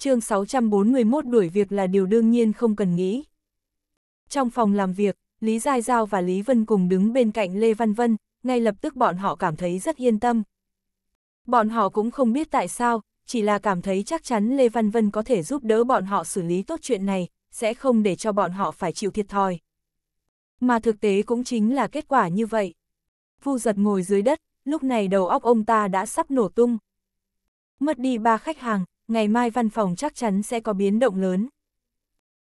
chương 641 đuổi việc là điều đương nhiên không cần nghĩ. Trong phòng làm việc, Lý Giai Giao và Lý Vân cùng đứng bên cạnh Lê Văn Vân, ngay lập tức bọn họ cảm thấy rất yên tâm. Bọn họ cũng không biết tại sao, chỉ là cảm thấy chắc chắn Lê Văn Vân có thể giúp đỡ bọn họ xử lý tốt chuyện này, sẽ không để cho bọn họ phải chịu thiệt thòi. Mà thực tế cũng chính là kết quả như vậy. Vu giật ngồi dưới đất, lúc này đầu óc ông ta đã sắp nổ tung. Mất đi ba khách hàng, ngày mai văn phòng chắc chắn sẽ có biến động lớn.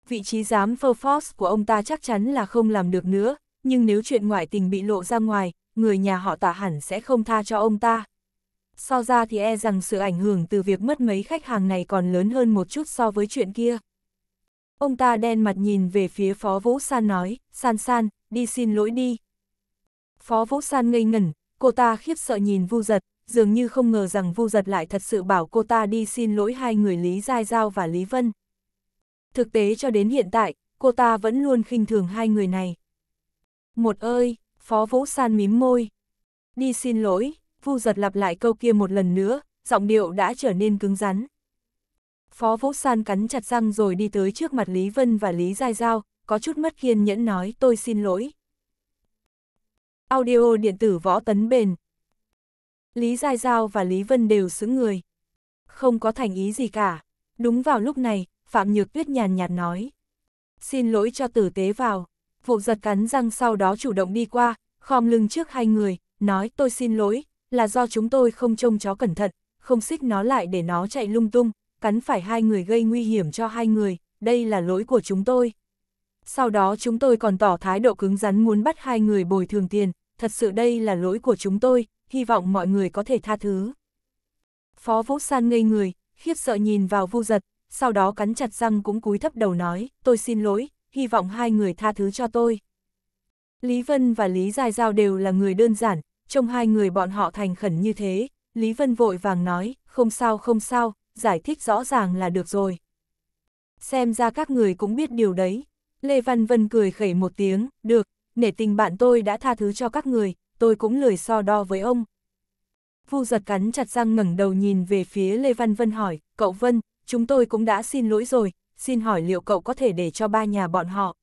Vị trí giám phơ Fox của ông ta chắc chắn là không làm được nữa, nhưng nếu chuyện ngoại tình bị lộ ra ngoài, người nhà họ tả hẳn sẽ không tha cho ông ta. So ra thì e rằng sự ảnh hưởng từ việc mất mấy khách hàng này còn lớn hơn một chút so với chuyện kia. Ông ta đen mặt nhìn về phía Phó Vũ San nói, San San, đi xin lỗi đi. Phó Vũ San ngây ngẩn, cô ta khiếp sợ nhìn Vu Giật, dường như không ngờ rằng Vu Giật lại thật sự bảo cô ta đi xin lỗi hai người Lý Giai Giao và Lý Vân. Thực tế cho đến hiện tại, cô ta vẫn luôn khinh thường hai người này. Một ơi, Phó Vũ San mím môi. Đi xin lỗi, Vu Giật lặp lại câu kia một lần nữa, giọng điệu đã trở nên cứng rắn. Phó Vũ San cắn chặt răng rồi đi tới trước mặt Lý Vân và Lý Giai Giao, có chút mất kiên nhẫn nói tôi xin lỗi. Audio điện tử võ tấn bền, Lý Giai Giao và Lý Vân đều xứng người. Không có thành ý gì cả. Đúng vào lúc này, Phạm Nhược Tuyết nhàn nhạt nói. Xin lỗi cho tử tế vào. Vụ giật cắn răng sau đó chủ động đi qua, khom lưng trước hai người, nói tôi xin lỗi, là do chúng tôi không trông chó cẩn thận, không xích nó lại để nó chạy lung tung, cắn phải hai người gây nguy hiểm cho hai người, đây là lỗi của chúng tôi. Sau đó chúng tôi còn tỏ thái độ cứng rắn muốn bắt hai người bồi thường tiền, thật sự đây là lỗi của chúng tôi, hy vọng mọi người có thể tha thứ. Phó Vũ San ngây người, khiếp sợ nhìn vào vu giật, sau đó cắn chặt răng cũng cúi thấp đầu nói, tôi xin lỗi, hy vọng hai người tha thứ cho tôi. Lý Vân và Lý Giai Giao đều là người đơn giản, trông hai người bọn họ thành khẩn như thế, Lý Vân vội vàng nói, không sao không sao, giải thích rõ ràng là được rồi. Xem ra các người cũng biết điều đấy. Lê Văn Vân cười khẩy một tiếng, được, nể tình bạn tôi đã tha thứ cho các người, tôi cũng lười so đo với ông, Vu giật cắn chặt răng ngẩng đầu nhìn về phía Lê Văn Vân hỏi, cậu Vân, chúng tôi cũng đã xin lỗi rồi, xin hỏi liệu cậu có thể để cho ba nhà bọn họ.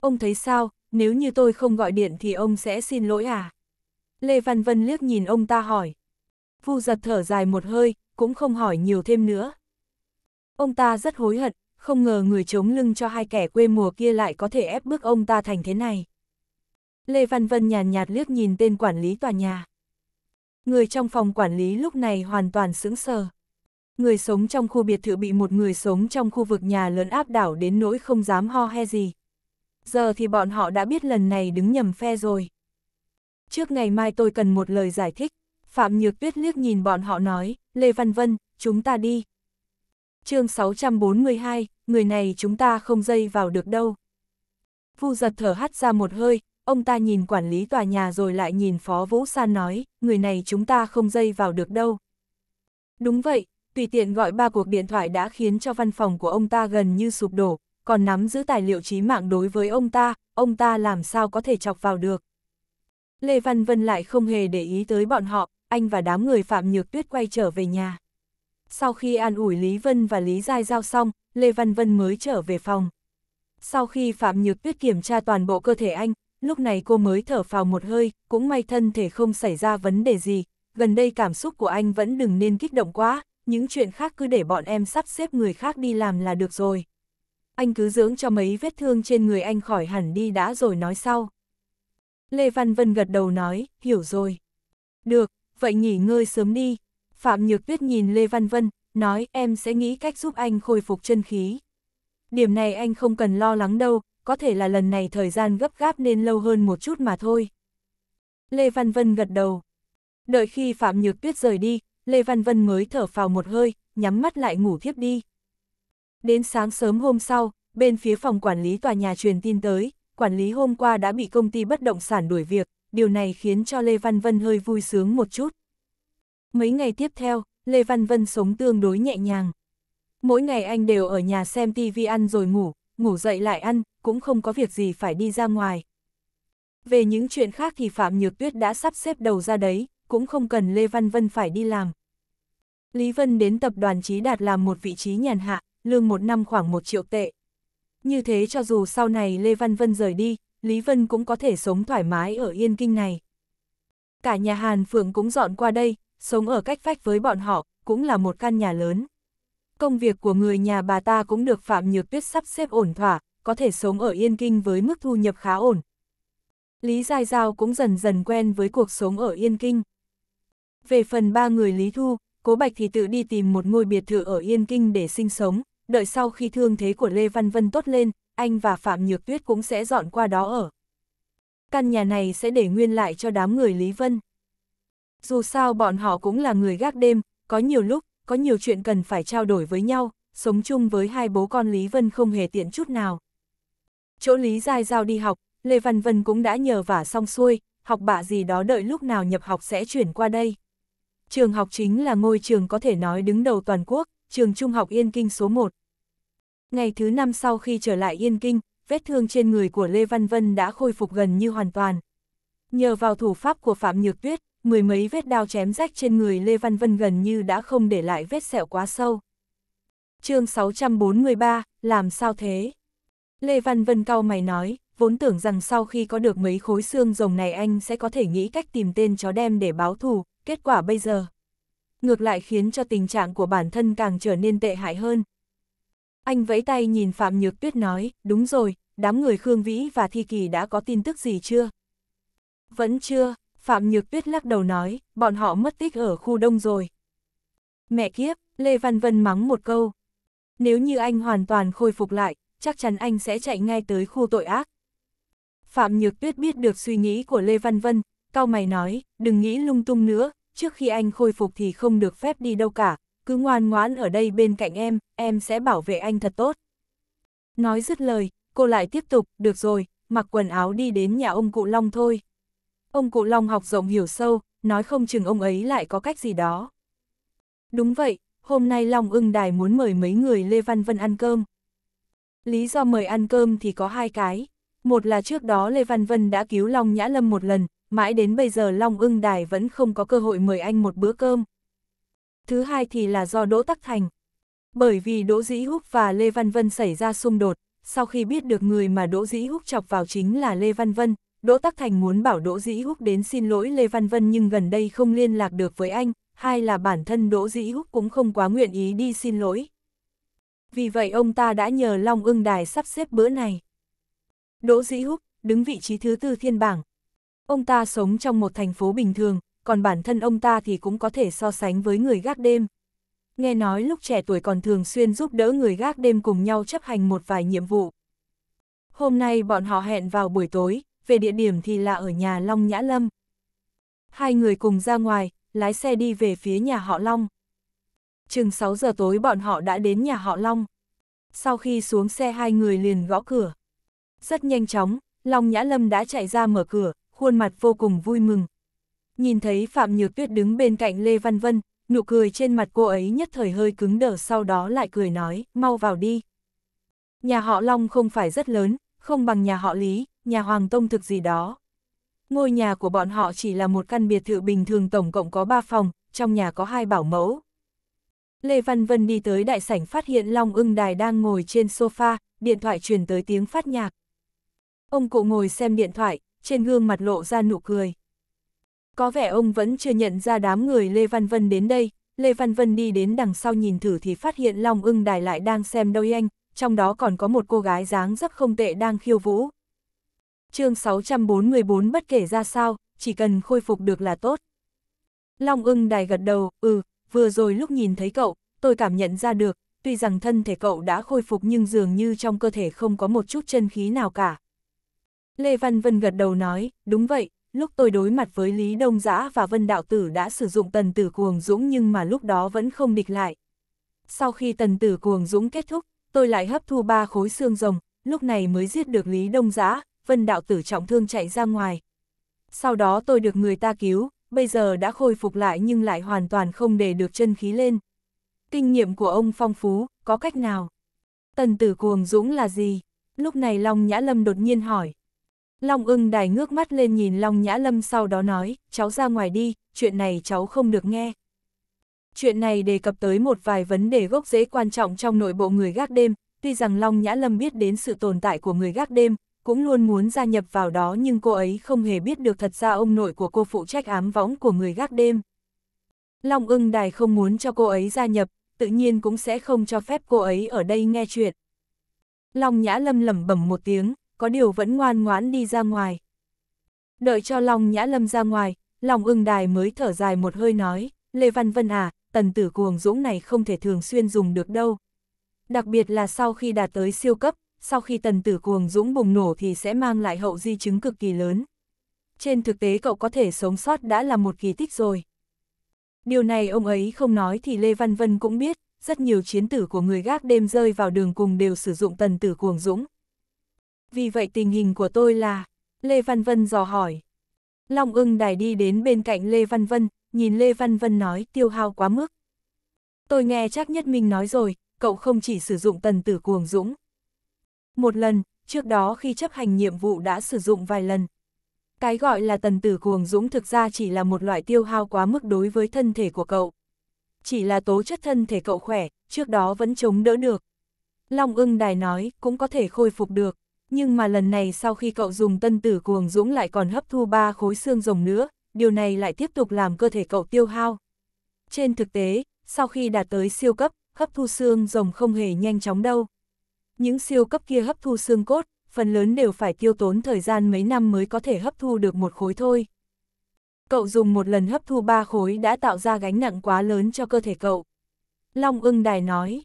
Ông thấy sao, nếu như tôi không gọi điện thì ông sẽ xin lỗi à? Lê Văn Vân liếc nhìn ông ta hỏi. Vu giật thở dài một hơi, cũng không hỏi nhiều thêm nữa. Ông ta rất hối hận, không ngờ người chống lưng cho hai kẻ quê mùa kia lại có thể ép bước ông ta thành thế này. Lê Văn Vân nhàn nhạt, nhạt liếc nhìn tên quản lý tòa nhà. Người trong phòng quản lý lúc này hoàn toàn sững sờ. Người sống trong khu biệt thự bị một người sống trong khu vực nhà lớn áp đảo đến nỗi không dám ho he gì. Giờ thì bọn họ đã biết lần này đứng nhầm phe rồi. Trước ngày mai tôi cần một lời giải thích. Phạm Nhược Tuyết liếc nhìn bọn họ nói, Lê Văn Vân, chúng ta đi. chương 642, người này chúng ta không dây vào được đâu. Vu giật thở hắt ra một hơi, ông ta nhìn quản lý tòa nhà rồi lại nhìn Phó Vũ San nói, người này chúng ta không dây vào được đâu. Đúng vậy, tùy tiện gọi ba cuộc điện thoại đã khiến cho văn phòng của ông ta gần như sụp đổ, còn nắm giữ tài liệu chí mạng đối với ông ta, ông ta làm sao có thể chọc vào được. Lê Văn Vân lại không hề để ý tới bọn họ, anh và đám người Phạm Nhược Tuyết quay trở về nhà. Sau khi an ủi Lý Vân và Lý Giai Giao xong, Lê Văn Vân mới trở về phòng. Sau khi Phạm Nhược Tuyết kiểm tra toàn bộ cơ thể anh, lúc này cô mới thở phào một hơi, cũng may thân thể không xảy ra vấn đề gì, gần đây cảm xúc của anh vẫn đừng nên kích động quá, những chuyện khác cứ để bọn em sắp xếp người khác đi làm là được rồi. Anh cứ dưỡng cho mấy vết thương trên người anh khỏi hẳn đi đã rồi nói sau. Lê Văn Vân gật đầu nói, hiểu rồi. Được, vậy nghỉ ngơi sớm đi. Phạm Nhược Tuyết nhìn Lê Văn Vân, nói em sẽ nghĩ cách giúp anh khôi phục chân khí. Điểm này anh không cần lo lắng đâu, có thể là lần này thời gian gấp gáp nên lâu hơn một chút mà thôi. Lê Văn Vân gật đầu. Đợi khi Phạm Nhược Tuyết rời đi, Lê Văn Vân mới thở phào một hơi, nhắm mắt lại ngủ thiếp đi. Đến sáng sớm hôm sau, bên phía phòng quản lý tòa nhà truyền tin tới, quản lý hôm qua đã bị công ty bất động sản đuổi việc, điều này khiến cho Lê Văn Vân hơi vui sướng một chút. Mấy ngày tiếp theo, Lê Văn Vân sống tương đối nhẹ nhàng. Mỗi ngày anh đều ở nhà xem TV ăn rồi ngủ, ngủ dậy lại ăn, cũng không có việc gì phải đi ra ngoài. Về những chuyện khác thì Phạm Nhược Tuyết đã sắp xếp đầu ra đấy, cũng không cần Lê Văn Vân phải đi làm. Lý Vân đến tập đoàn Trí Đạt làm một vị trí nhàn hạ, lương một năm khoảng một triệu tệ. Như thế cho dù sau này Lê Văn Vân rời đi, Lý Vân cũng có thể sống thoải mái ở Yên Kinh này. Cả nhà Hàn Phượng cũng dọn qua đây, sống ở cách vách với bọn họ, cũng là một căn nhà lớn. Công việc của người nhà bà ta cũng được Phạm Nhược Tuyết sắp xếp ổn thỏa, có thể sống ở Yên Kinh với mức thu nhập khá ổn. Lý Giai Giao cũng dần dần quen với cuộc sống ở Yên Kinh. Về phần ba người Lý Thu, Cố Bạch thì tự đi tìm một ngôi biệt thự ở Yên Kinh để sinh sống, đợi sau khi thương thế của Lê Văn Vân tốt lên, anh và Phạm Nhược Tuyết cũng sẽ dọn qua đó ở. Căn nhà này sẽ để nguyên lại cho đám người Lý Vân. Dù sao bọn họ cũng là người gác đêm, có nhiều lúc, có nhiều chuyện cần phải trao đổi với nhau, sống chung với hai bố con Lý Vân không hề tiện chút nào. Chỗ Lý Giai Giao đi học, Lê Văn Vân cũng đã nhờ vả xong xuôi, học bạ gì đó đợi lúc nào nhập học sẽ chuyển qua đây. Trường học chính là ngôi trường có thể nói đứng đầu toàn quốc, trường trung học Yên Kinh số 1. Ngày thứ năm sau khi trở lại Yên Kinh, vết thương trên người của Lê Văn Vân đã khôi phục gần như hoàn toàn. Nhờ vào thủ pháp của Phạm Nhược Tuyết, mười mấy vết đao chém rách trên người Lê Văn Vân gần như đã không để lại vết sẹo quá sâu. chương 643, làm sao thế? Lê Văn Vân cau mày nói, vốn tưởng rằng sau khi có được mấy khối xương rồng này anh sẽ có thể nghĩ cách tìm tên chó đem để báo thù, kết quả bây giờ. Ngược lại khiến cho tình trạng của bản thân càng trở nên tệ hại hơn. Anh vẫy tay nhìn Phạm Nhược Tuyết nói, đúng rồi, đám người Khương Vĩ và Thi Kỳ đã có tin tức gì chưa? Vẫn chưa, Phạm Nhược Tuyết lắc đầu nói, bọn họ mất tích ở khu đông rồi. Mẹ kiếp, Lê Văn Vân mắng một câu. Nếu như anh hoàn toàn khôi phục lại, chắc chắn anh sẽ chạy ngay tới khu tội ác. Phạm Nhược Tuyết biết được suy nghĩ của Lê Văn Vân, cao mày nói, đừng nghĩ lung tung nữa, trước khi anh khôi phục thì không được phép đi đâu cả, cứ ngoan ngoãn ở đây bên cạnh em, em sẽ bảo vệ anh thật tốt. Nói dứt lời, cô lại tiếp tục, được rồi, mặc quần áo đi đến nhà ông cụ Long thôi. Ông cụ Long học rộng hiểu sâu, nói không chừng ông ấy lại có cách gì đó. Đúng vậy, hôm nay Long ưng đài muốn mời mấy người Lê Văn Vân ăn cơm. Lý do mời ăn cơm thì có hai cái. Một là trước đó Lê Văn Vân đã cứu Long Nhã Lâm một lần, mãi đến bây giờ Long ưng đài vẫn không có cơ hội mời anh một bữa cơm. Thứ hai thì là do Đỗ Tắc Thành. Bởi vì Đỗ Dĩ Húc và Lê Văn Vân xảy ra xung đột, sau khi biết được người mà Đỗ Dĩ Húc chọc vào chính là Lê Văn Vân, Đỗ Tắc Thành muốn bảo Đỗ Dĩ Húc đến xin lỗi Lê Văn Vân nhưng gần đây không liên lạc được với anh, hai là bản thân Đỗ Dĩ Húc cũng không quá nguyện ý đi xin lỗi vì vậy ông ta đã nhờ Long ưng đài sắp xếp bữa này. Đỗ Dĩ Húc, đứng vị trí thứ tư thiên bảng. Ông ta sống trong một thành phố bình thường, còn bản thân ông ta thì cũng có thể so sánh với người gác đêm. Nghe nói lúc trẻ tuổi còn thường xuyên giúp đỡ người gác đêm cùng nhau chấp hành một vài nhiệm vụ. Hôm nay bọn họ hẹn vào buổi tối, về địa điểm thì là ở nhà Long Nhã Lâm. Hai người cùng ra ngoài, lái xe đi về phía nhà họ Long chừng 6 giờ tối bọn họ đã đến nhà họ Long. Sau khi xuống xe hai người liền gõ cửa. Rất nhanh chóng, Long Nhã Lâm đã chạy ra mở cửa, khuôn mặt vô cùng vui mừng. Nhìn thấy Phạm Nhược Tuyết đứng bên cạnh Lê Văn Vân, nụ cười trên mặt cô ấy nhất thời hơi cứng đờ sau đó lại cười nói, mau vào đi. Nhà họ Long không phải rất lớn, không bằng nhà họ Lý, nhà Hoàng Tông thực gì đó. Ngôi nhà của bọn họ chỉ là một căn biệt thự bình thường tổng cộng có 3 phòng, trong nhà có hai bảo mẫu, Lê Văn Vân đi tới đại sảnh phát hiện Long ưng đài đang ngồi trên sofa, điện thoại truyền tới tiếng phát nhạc. Ông cụ ngồi xem điện thoại, trên gương mặt lộ ra nụ cười. Có vẻ ông vẫn chưa nhận ra đám người Lê Văn Vân đến đây, Lê Văn Vân đi đến đằng sau nhìn thử thì phát hiện Long ưng đài lại đang xem đôi anh, trong đó còn có một cô gái dáng rất không tệ đang khiêu vũ. chương 644 bất kể ra sao, chỉ cần khôi phục được là tốt. Long ưng đài gật đầu, ừ, vừa rồi lúc nhìn thấy cậu, tôi cảm nhận ra được, tuy rằng thân thể cậu đã khôi phục nhưng dường như trong cơ thể không có một chút chân khí nào cả. Lê Văn Vân gật đầu nói, đúng vậy, lúc tôi đối mặt với Lý Đông Giã và Vân Đạo Tử đã sử dụng tần tử cuồng dũng nhưng mà lúc đó vẫn không địch lại. Sau khi tần tử cuồng dũng kết thúc, tôi lại hấp thu ba khối xương rồng, lúc này mới giết được Lý Đông Giã, Vân Đạo Tử trọng thương chạy ra ngoài. Sau đó tôi được người ta cứu, bây giờ đã khôi phục lại nhưng lại hoàn toàn không để được chân khí lên. Kinh nghiệm của ông phong phú, có cách nào? Tần tử cuồng dũng là gì? Lúc này Long Nhã Lâm đột nhiên hỏi. Long ưng đài ngước mắt lên nhìn Long Nhã Lâm sau đó nói, cháu ra ngoài đi, chuyện này cháu không được nghe. Chuyện này đề cập tới một vài vấn đề gốc rễ quan trọng trong nội bộ người gác đêm, tuy rằng Long Nhã Lâm biết đến sự tồn tại của người gác đêm, cũng luôn muốn gia nhập vào đó nhưng cô ấy không hề biết được thật ra ông nội của cô phụ trách ám võng của người gác đêm. Long ưng đài không muốn cho cô ấy gia nhập, tự nhiên cũng sẽ không cho phép cô ấy ở đây nghe chuyện. Long Nhã Lâm lẩm bẩm một tiếng, có điều vẫn ngoan ngoãn đi ra ngoài. Đợi cho Long Nhã Lâm ra ngoài, Long ưng đài mới thở dài một hơi nói, Lê Văn Vân à, tần tử cuồng dũng này không thể thường xuyên dùng được đâu. Đặc biệt là sau khi đạt tới siêu cấp, sau khi tần tử cuồng dũng bùng nổ thì sẽ mang lại hậu di chứng cực kỳ lớn. Trên thực tế cậu có thể sống sót đã là một kỳ tích rồi. Điều này ông ấy không nói thì Lê Văn Vân cũng biết, rất nhiều chiến tử của người gác đêm rơi vào đường cùng đều sử dụng tần tử cuồng dũng. Vì vậy tình hình của tôi là, Lê Văn Vân dò hỏi. Long ưng đài đi đến bên cạnh Lê Văn Vân, nhìn Lê Văn Vân nói tiêu hao quá mức. Tôi nghe chắc nhất Minh nói rồi, cậu không chỉ sử dụng tần tử cuồng dũng. Một lần, trước đó khi chấp hành nhiệm vụ đã sử dụng vài lần. Cái gọi là tần tử cuồng dũng thực ra chỉ là một loại tiêu hao quá mức đối với thân thể của cậu. Chỉ là tố chất thân thể cậu khỏe, trước đó vẫn chống đỡ được. Long ưng đài nói cũng có thể khôi phục được, nhưng mà lần này sau khi cậu dùng tân tử cuồng dũng lại còn hấp thu ba khối xương rồng nữa, điều này lại tiếp tục làm cơ thể cậu tiêu hao. Trên thực tế, sau khi đạt tới siêu cấp, hấp thu xương rồng không hề nhanh chóng đâu những siêu cấp kia hấp thu xương cốt, phần lớn đều phải tiêu tốn thời gian mấy năm mới có thể hấp thu được một khối thôi. Cậu dùng một lần hấp thu ba khối đã tạo ra gánh nặng quá lớn cho cơ thể cậu. Long ưng đài nói.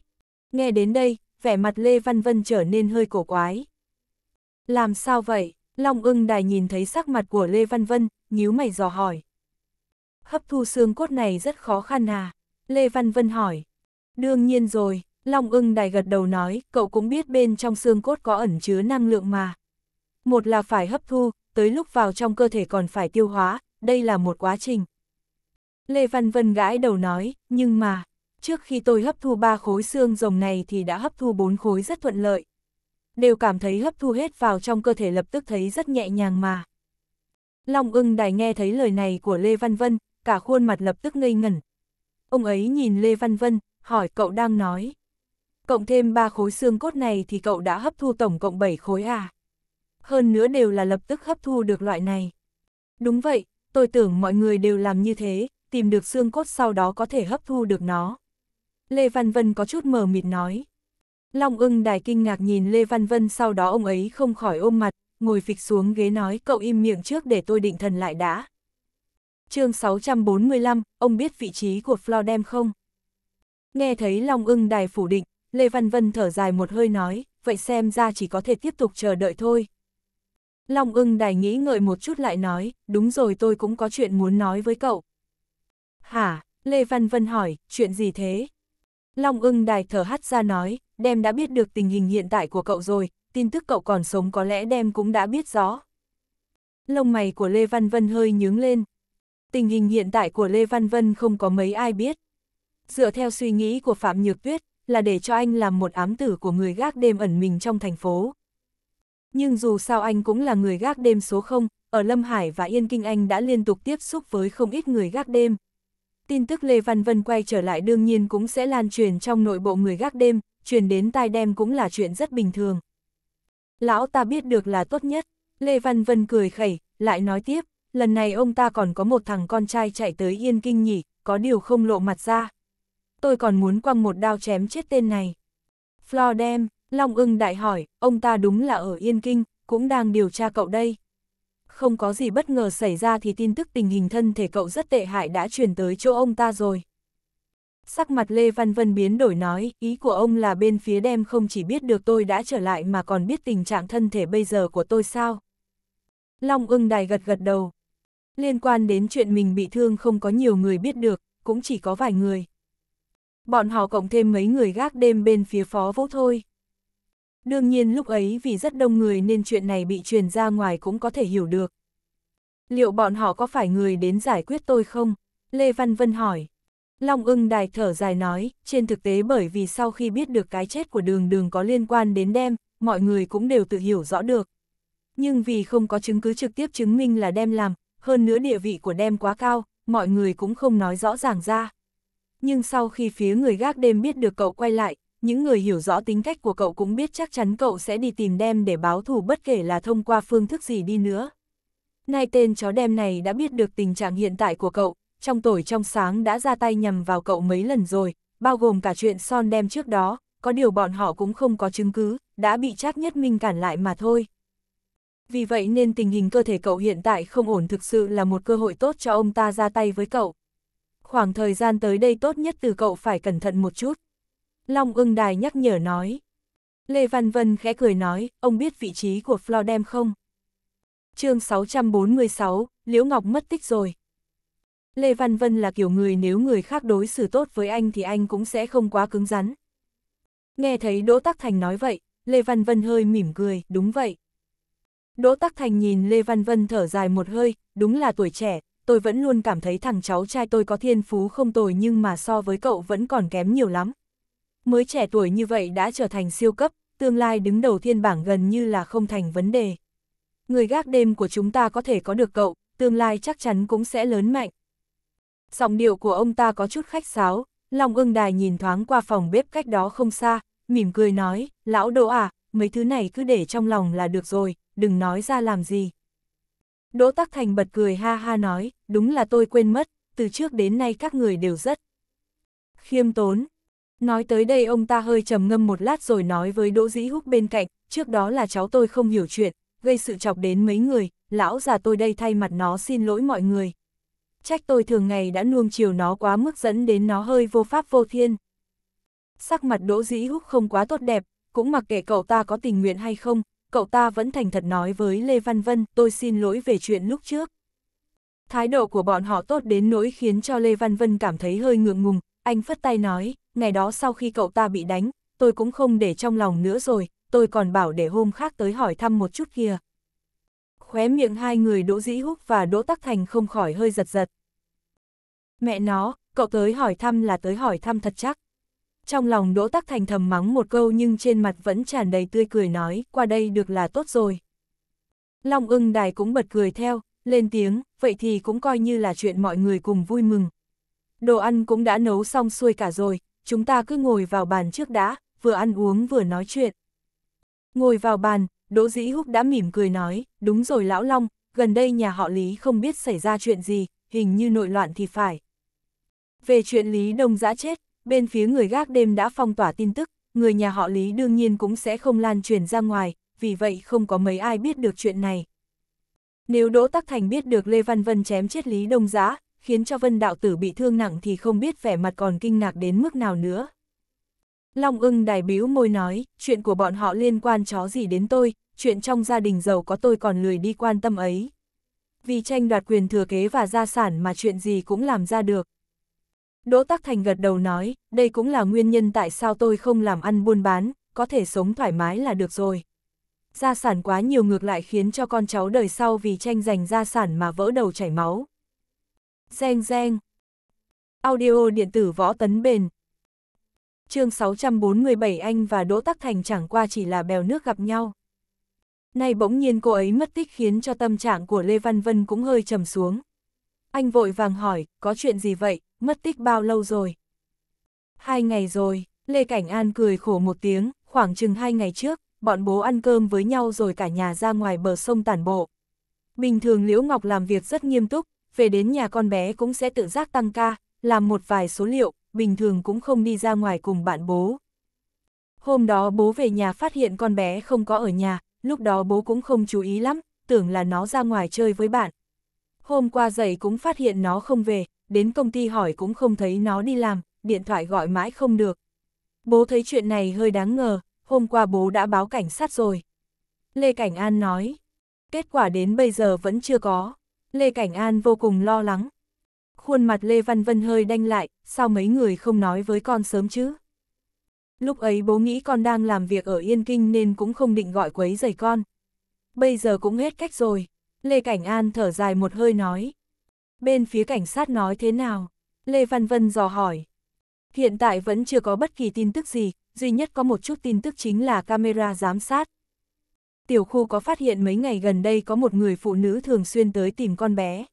Nghe đến đây, vẻ mặt Lê Văn Vân trở nên hơi cổ quái. Làm sao vậy? Long ưng đài nhìn thấy sắc mặt của Lê Văn Vân, nhíu mày dò hỏi. Hấp thu xương cốt này rất khó khăn à? Lê Văn Vân hỏi. Đương nhiên rồi, Long ưng đài gật đầu nói, cậu cũng biết bên trong xương cốt có ẩn chứa năng lượng mà. Một là phải hấp thu, tới lúc vào trong cơ thể còn phải tiêu hóa, đây là một quá trình. Lê Văn Vân gãi đầu nói, nhưng mà, trước khi tôi hấp thu ba khối xương rồng này thì đã hấp thu bốn khối rất thuận lợi. Đều cảm thấy hấp thu hết vào trong cơ thể lập tức thấy rất nhẹ nhàng mà. Long ưng đài nghe thấy lời này của Lê Văn Vân, cả khuôn mặt lập tức ngây ngẩn. Ông ấy nhìn Lê Văn Vân, hỏi cậu đang nói cộng thêm ba khối xương cốt này thì cậu đã hấp thu tổng cộng 7 khối à. Hơn nữa đều là lập tức hấp thu được loại này. Đúng vậy, tôi tưởng mọi người đều làm như thế, tìm được xương cốt sau đó có thể hấp thu được nó. Lê Văn Vân có chút mờ mịt nói. Long ưng đài kinh ngạc nhìn Lê Văn Vân sau đó ông ấy không khỏi ôm mặt, ngồi phịch xuống ghế nói cậu im miệng trước để tôi định thần lại đã. chương 645, ông biết vị trí của Flodem không? Nghe thấy Long ưng đài phủ định, Lê Văn Vân thở dài một hơi nói, vậy xem ra chỉ có thể tiếp tục chờ đợi thôi. Long ưng đài nghĩ ngợi một chút lại nói, đúng rồi tôi cũng có chuyện muốn nói với cậu. Hả, Lê Văn Vân hỏi, chuyện gì thế? Long ưng đài thở hắt ra nói, đem đã biết được tình hình hiện tại của cậu rồi, tin tức cậu còn sống có lẽ đem cũng đã biết rõ. Lông mày của Lê Văn Vân hơi nhướng lên. Tình hình hiện tại của Lê Văn Vân không có mấy ai biết. Dựa theo suy nghĩ của Phạm Nhược Tuyết, là để cho anh làm một ám tử của người gác đêm ẩn mình trong thành phố. Nhưng dù sao anh cũng là người gác đêm số 0, ở Lâm Hải và Yên Kinh anh đã liên tục tiếp xúc với không ít người gác đêm. Tin tức Lê Văn Vân quay trở lại đương nhiên cũng sẽ lan truyền trong nội bộ người gác đêm, truyền đến tai đem cũng là chuyện rất bình thường. Lão ta biết được là tốt nhất, Lê Văn Vân cười khẩy, lại nói tiếp, lần này ông ta còn có một thằng con trai chạy tới Yên Kinh nhỉ, có điều không lộ mặt ra tôi còn muốn quăng một đao chém chết tên này. Flo đem, Long ưng đại hỏi, ông ta đúng là ở Yên Kinh, cũng đang điều tra cậu đây. Không có gì bất ngờ xảy ra thì tin tức tình hình thân thể cậu rất tệ hại đã truyền tới chỗ ông ta rồi. Sắc mặt Lê Văn Vân biến đổi nói, ý của ông là bên phía đem không chỉ biết được tôi đã trở lại mà còn biết tình trạng thân thể bây giờ của tôi sao. Long ưng đài gật gật đầu. Liên quan đến chuyện mình bị thương không có nhiều người biết được, cũng chỉ có vài người bọn họ cộng thêm mấy người gác đêm bên phía phó vũ thôi. Đương nhiên lúc ấy vì rất đông người nên chuyện này bị truyền ra ngoài cũng có thể hiểu được. Liệu bọn họ có phải người đến giải quyết tôi không? Lê Văn Vân hỏi. Long ưng đài thở dài nói, trên thực tế bởi vì sau khi biết được cái chết của đường đường có liên quan đến đem, mọi người cũng đều tự hiểu rõ được. Nhưng vì không có chứng cứ trực tiếp chứng minh là đem làm, hơn nữa địa vị của đem quá cao, mọi người cũng không nói rõ ràng ra nhưng sau khi phía người gác đêm biết được cậu quay lại, những người hiểu rõ tính cách của cậu cũng biết chắc chắn cậu sẽ đi tìm đem để báo thù bất kể là thông qua phương thức gì đi nữa. Nay tên chó đem này đã biết được tình trạng hiện tại của cậu, trong tối trong sáng đã ra tay nhằm vào cậu mấy lần rồi, bao gồm cả chuyện son đem trước đó, có điều bọn họ cũng không có chứng cứ, đã bị chắc nhất minh cản lại mà thôi. Vì vậy nên tình hình cơ thể cậu hiện tại không ổn thực sự là một cơ hội tốt cho ông ta ra tay với cậu khoảng thời gian tới đây tốt nhất từ cậu phải cẩn thận một chút. Long ưng đài nhắc nhở nói. Lê Văn Vân khẽ cười nói, ông biết vị trí của Flodem không? chương 646, Liễu Ngọc mất tích rồi. Lê Văn Vân là kiểu người nếu người khác đối xử tốt với anh thì anh cũng sẽ không quá cứng rắn. Nghe thấy Đỗ Tắc Thành nói vậy, Lê Văn Vân hơi mỉm cười, đúng vậy. Đỗ Tắc Thành nhìn Lê Văn Vân thở dài một hơi, đúng là tuổi trẻ, tôi vẫn luôn cảm thấy thằng cháu trai tôi có thiên phú không tồi nhưng mà so với cậu vẫn còn kém nhiều lắm. Mới trẻ tuổi như vậy đã trở thành siêu cấp, tương lai đứng đầu thiên bảng gần như là không thành vấn đề. Người gác đêm của chúng ta có thể có được cậu, tương lai chắc chắn cũng sẽ lớn mạnh. Giọng điệu của ông ta có chút khách sáo, Long ưng đài nhìn thoáng qua phòng bếp cách đó không xa, mỉm cười nói, lão đỗ à, mấy thứ này cứ để trong lòng là được rồi, đừng nói ra làm gì. Đỗ Tắc Thành bật cười ha ha nói, đúng là tôi quên mất, từ trước đến nay các người đều rất khiêm tốn. Nói tới đây ông ta hơi trầm ngâm một lát rồi nói với Đỗ Dĩ Húc bên cạnh, trước đó là cháu tôi không hiểu chuyện, gây sự chọc đến mấy người, lão già tôi đây thay mặt nó xin lỗi mọi người. Trách tôi thường ngày đã nuông chiều nó quá mức dẫn đến nó hơi vô pháp vô thiên. Sắc mặt Đỗ Dĩ Húc không quá tốt đẹp, cũng mặc kệ cậu ta có tình nguyện hay không, cậu ta vẫn thành thật nói với Lê Văn Vân, tôi xin lỗi về chuyện lúc trước. Thái độ của bọn họ tốt đến nỗi khiến cho Lê Văn Vân cảm thấy hơi ngượng ngùng, anh phất tay nói, ngày đó sau khi cậu ta bị đánh, tôi cũng không để trong lòng nữa rồi, tôi còn bảo để hôm khác tới hỏi thăm một chút kia. Khóe miệng hai người Đỗ Dĩ Húc và Đỗ Tắc Thành không khỏi hơi giật giật. Mẹ nó, cậu tới hỏi thăm là tới hỏi thăm thật chắc trong lòng Đỗ Tắc Thành thầm mắng một câu nhưng trên mặt vẫn tràn đầy tươi cười nói, qua đây được là tốt rồi. Long ưng đài cũng bật cười theo, lên tiếng, vậy thì cũng coi như là chuyện mọi người cùng vui mừng. Đồ ăn cũng đã nấu xong xuôi cả rồi, chúng ta cứ ngồi vào bàn trước đã, vừa ăn uống vừa nói chuyện. Ngồi vào bàn, Đỗ Dĩ Húc đã mỉm cười nói, đúng rồi Lão Long, gần đây nhà họ Lý không biết xảy ra chuyện gì, hình như nội loạn thì phải. Về chuyện Lý Đông Giã chết, bên phía người gác đêm đã phong tỏa tin tức, người nhà họ Lý đương nhiên cũng sẽ không lan truyền ra ngoài, vì vậy không có mấy ai biết được chuyện này. Nếu Đỗ Tắc Thành biết được Lê Văn Vân chém chết Lý Đông Giã, khiến cho Vân Đạo Tử bị thương nặng thì không biết vẻ mặt còn kinh ngạc đến mức nào nữa. Long ưng đài bíu môi nói, chuyện của bọn họ liên quan chó gì đến tôi, chuyện trong gia đình giàu có tôi còn lười đi quan tâm ấy. Vì tranh đoạt quyền thừa kế và gia sản mà chuyện gì cũng làm ra được. Đỗ Tắc Thành gật đầu nói, đây cũng là nguyên nhân tại sao tôi không làm ăn buôn bán, có thể sống thoải mái là được rồi. Gia sản quá nhiều ngược lại khiến cho con cháu đời sau vì tranh giành gia sản mà vỡ đầu chảy máu. Reng reng. Audio điện tử võ tấn bền. chương 647 anh và Đỗ Tắc Thành chẳng qua chỉ là bèo nước gặp nhau. Nay bỗng nhiên cô ấy mất tích khiến cho tâm trạng của Lê Văn Vân cũng hơi trầm xuống. Anh vội vàng hỏi, có chuyện gì vậy, mất tích bao lâu rồi? Hai ngày rồi, Lê Cảnh An cười khổ một tiếng, khoảng chừng hai ngày trước, bọn bố ăn cơm với nhau rồi cả nhà ra ngoài bờ sông tản bộ. Bình thường Liễu Ngọc làm việc rất nghiêm túc, về đến nhà con bé cũng sẽ tự giác tăng ca, làm một vài số liệu, bình thường cũng không đi ra ngoài cùng bạn bố. Hôm đó bố về nhà phát hiện con bé không có ở nhà, lúc đó bố cũng không chú ý lắm, tưởng là nó ra ngoài chơi với bạn. Hôm qua dậy cũng phát hiện nó không về, đến công ty hỏi cũng không thấy nó đi làm, điện thoại gọi mãi không được. Bố thấy chuyện này hơi đáng ngờ, hôm qua bố đã báo cảnh sát rồi. Lê Cảnh An nói, kết quả đến bây giờ vẫn chưa có. Lê Cảnh An vô cùng lo lắng. Khuôn mặt Lê Văn Vân hơi đanh lại, sao mấy người không nói với con sớm chứ? Lúc ấy bố nghĩ con đang làm việc ở Yên Kinh nên cũng không định gọi quấy giày con. Bây giờ cũng hết cách rồi. Lê Cảnh An thở dài một hơi nói. Bên phía cảnh sát nói thế nào? Lê Văn Vân dò hỏi. Hiện tại vẫn chưa có bất kỳ tin tức gì, duy nhất có một chút tin tức chính là camera giám sát. Tiểu khu có phát hiện mấy ngày gần đây có một người phụ nữ thường xuyên tới tìm con bé.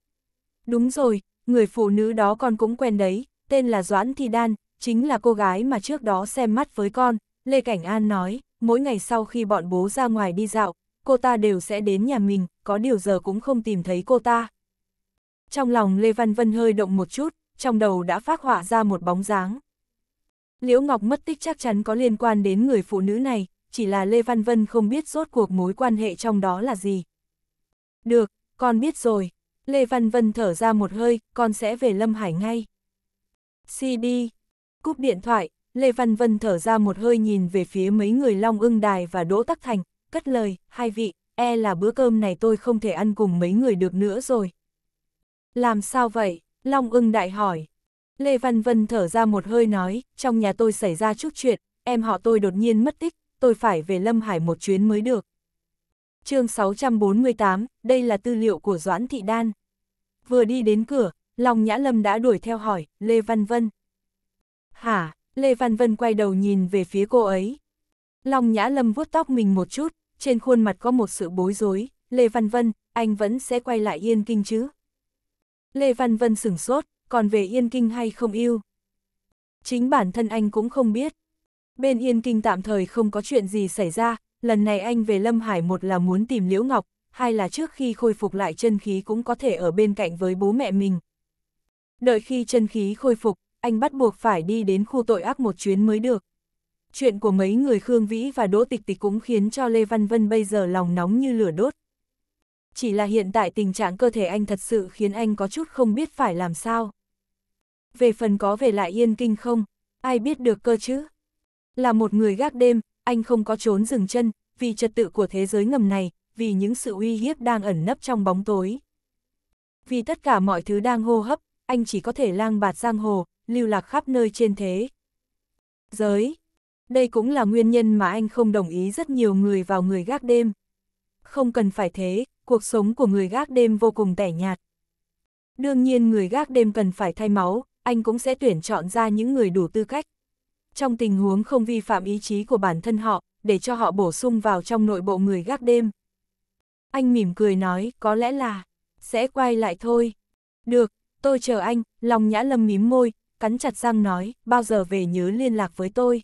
Đúng rồi, người phụ nữ đó con cũng quen đấy, tên là Doãn Thị Đan, chính là cô gái mà trước đó xem mắt với con, Lê Cảnh An nói, mỗi ngày sau khi bọn bố ra ngoài đi dạo, cô ta đều sẽ đến nhà mình, có điều giờ cũng không tìm thấy cô ta. Trong lòng Lê Văn Vân hơi động một chút, trong đầu đã phát họa ra một bóng dáng. Liễu Ngọc mất tích chắc chắn có liên quan đến người phụ nữ này, chỉ là Lê Văn Vân không biết rốt cuộc mối quan hệ trong đó là gì. Được, con biết rồi. Lê Văn Vân thở ra một hơi, con sẽ về Lâm Hải ngay. CD. Cúp điện thoại, Lê Văn Vân thở ra một hơi nhìn về phía mấy người Long ưng đài và Đỗ Tắc Thành, cất lời, hai vị, e là bữa cơm này tôi không thể ăn cùng mấy người được nữa rồi, làm sao vậy? Long ưng đại hỏi. Lê Văn Vân thở ra một hơi nói, trong nhà tôi xảy ra chút chuyện, em họ tôi đột nhiên mất tích, tôi phải về Lâm Hải một chuyến mới được. chương 648, đây là tư liệu của Doãn Thị Đan. Vừa đi đến cửa, Long Nhã Lâm đã đuổi theo hỏi, Lê Văn Vân. Hả, Lê Văn Vân quay đầu nhìn về phía cô ấy. Long Nhã Lâm vuốt tóc mình một chút, trên khuôn mặt có một sự bối rối, Lê Văn Vân, anh vẫn sẽ quay lại yên kinh chứ. Lê Văn Vân sửng sốt, còn về Yên Kinh hay không yêu? Chính bản thân anh cũng không biết. Bên Yên Kinh tạm thời không có chuyện gì xảy ra, lần này anh về Lâm Hải một là muốn tìm Liễu Ngọc, hai là trước khi khôi phục lại chân khí cũng có thể ở bên cạnh với bố mẹ mình. Đợi khi chân khí khôi phục, anh bắt buộc phải đi đến khu tội ác một chuyến mới được. Chuyện của mấy người Khương Vĩ và Đỗ Tịch Tịch cũng khiến cho Lê Văn Vân bây giờ lòng nóng như lửa đốt chỉ là hiện tại tình trạng cơ thể anh thật sự khiến anh có chút không biết phải làm sao. Về phần có về lại yên kinh không, ai biết được cơ chứ? Là một người gác đêm, anh không có trốn dừng chân, vì trật tự của thế giới ngầm này, vì những sự uy hiếp đang ẩn nấp trong bóng tối. Vì tất cả mọi thứ đang hô hấp, anh chỉ có thể lang bạt giang hồ, lưu lạc khắp nơi trên thế. Giới. Đây cũng là nguyên nhân mà anh không đồng ý rất nhiều người vào người gác đêm. Không cần phải thế, cuộc sống của người gác đêm vô cùng tẻ nhạt. Đương nhiên người gác đêm cần phải thay máu, anh cũng sẽ tuyển chọn ra những người đủ tư cách. Trong tình huống không vi phạm ý chí của bản thân họ, để cho họ bổ sung vào trong nội bộ người gác đêm. Anh mỉm cười nói, có lẽ là, sẽ quay lại thôi. Được, tôi chờ anh, lòng nhã lâm mím môi, cắn chặt răng nói, bao giờ về nhớ liên lạc với tôi.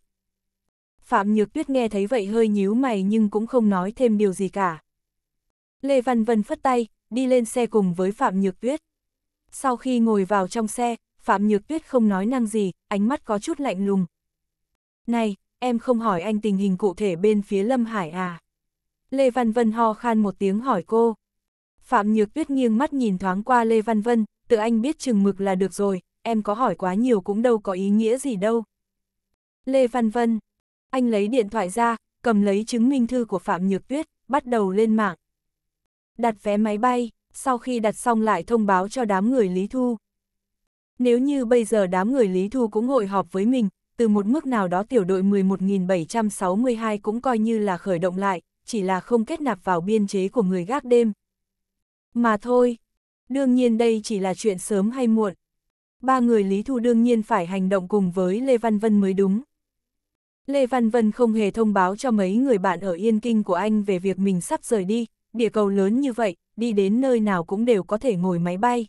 Phạm Nhược Tuyết nghe thấy vậy hơi nhíu mày nhưng cũng không nói thêm điều gì cả. Lê Văn Vân phất tay, đi lên xe cùng với Phạm Nhược Tuyết. Sau khi ngồi vào trong xe, Phạm Nhược Tuyết không nói năng gì, ánh mắt có chút lạnh lùng. Này, em không hỏi anh tình hình cụ thể bên phía Lâm Hải à? Lê Văn Vân ho khan một tiếng hỏi cô. Phạm Nhược Tuyết nghiêng mắt nhìn thoáng qua Lê Văn Vân, tự anh biết chừng mực là được rồi, em có hỏi quá nhiều cũng đâu có ý nghĩa gì đâu. Lê Văn Vân, anh lấy điện thoại ra, cầm lấy chứng minh thư của Phạm Nhược Tuyết, bắt đầu lên mạng đặt vé máy bay, sau khi đặt xong lại thông báo cho đám người Lý Thu. Nếu như bây giờ đám người Lý Thu cũng hội họp với mình, từ một mức nào đó tiểu đội 11.762 cũng coi như là khởi động lại, chỉ là không kết nạp vào biên chế của người gác đêm. Mà thôi, đương nhiên đây chỉ là chuyện sớm hay muộn. Ba người Lý Thu đương nhiên phải hành động cùng với Lê Văn Vân mới đúng. Lê Văn Vân không hề thông báo cho mấy người bạn ở Yên Kinh của anh về việc mình sắp rời đi, địa cầu lớn như vậy, đi đến nơi nào cũng đều có thể ngồi máy bay.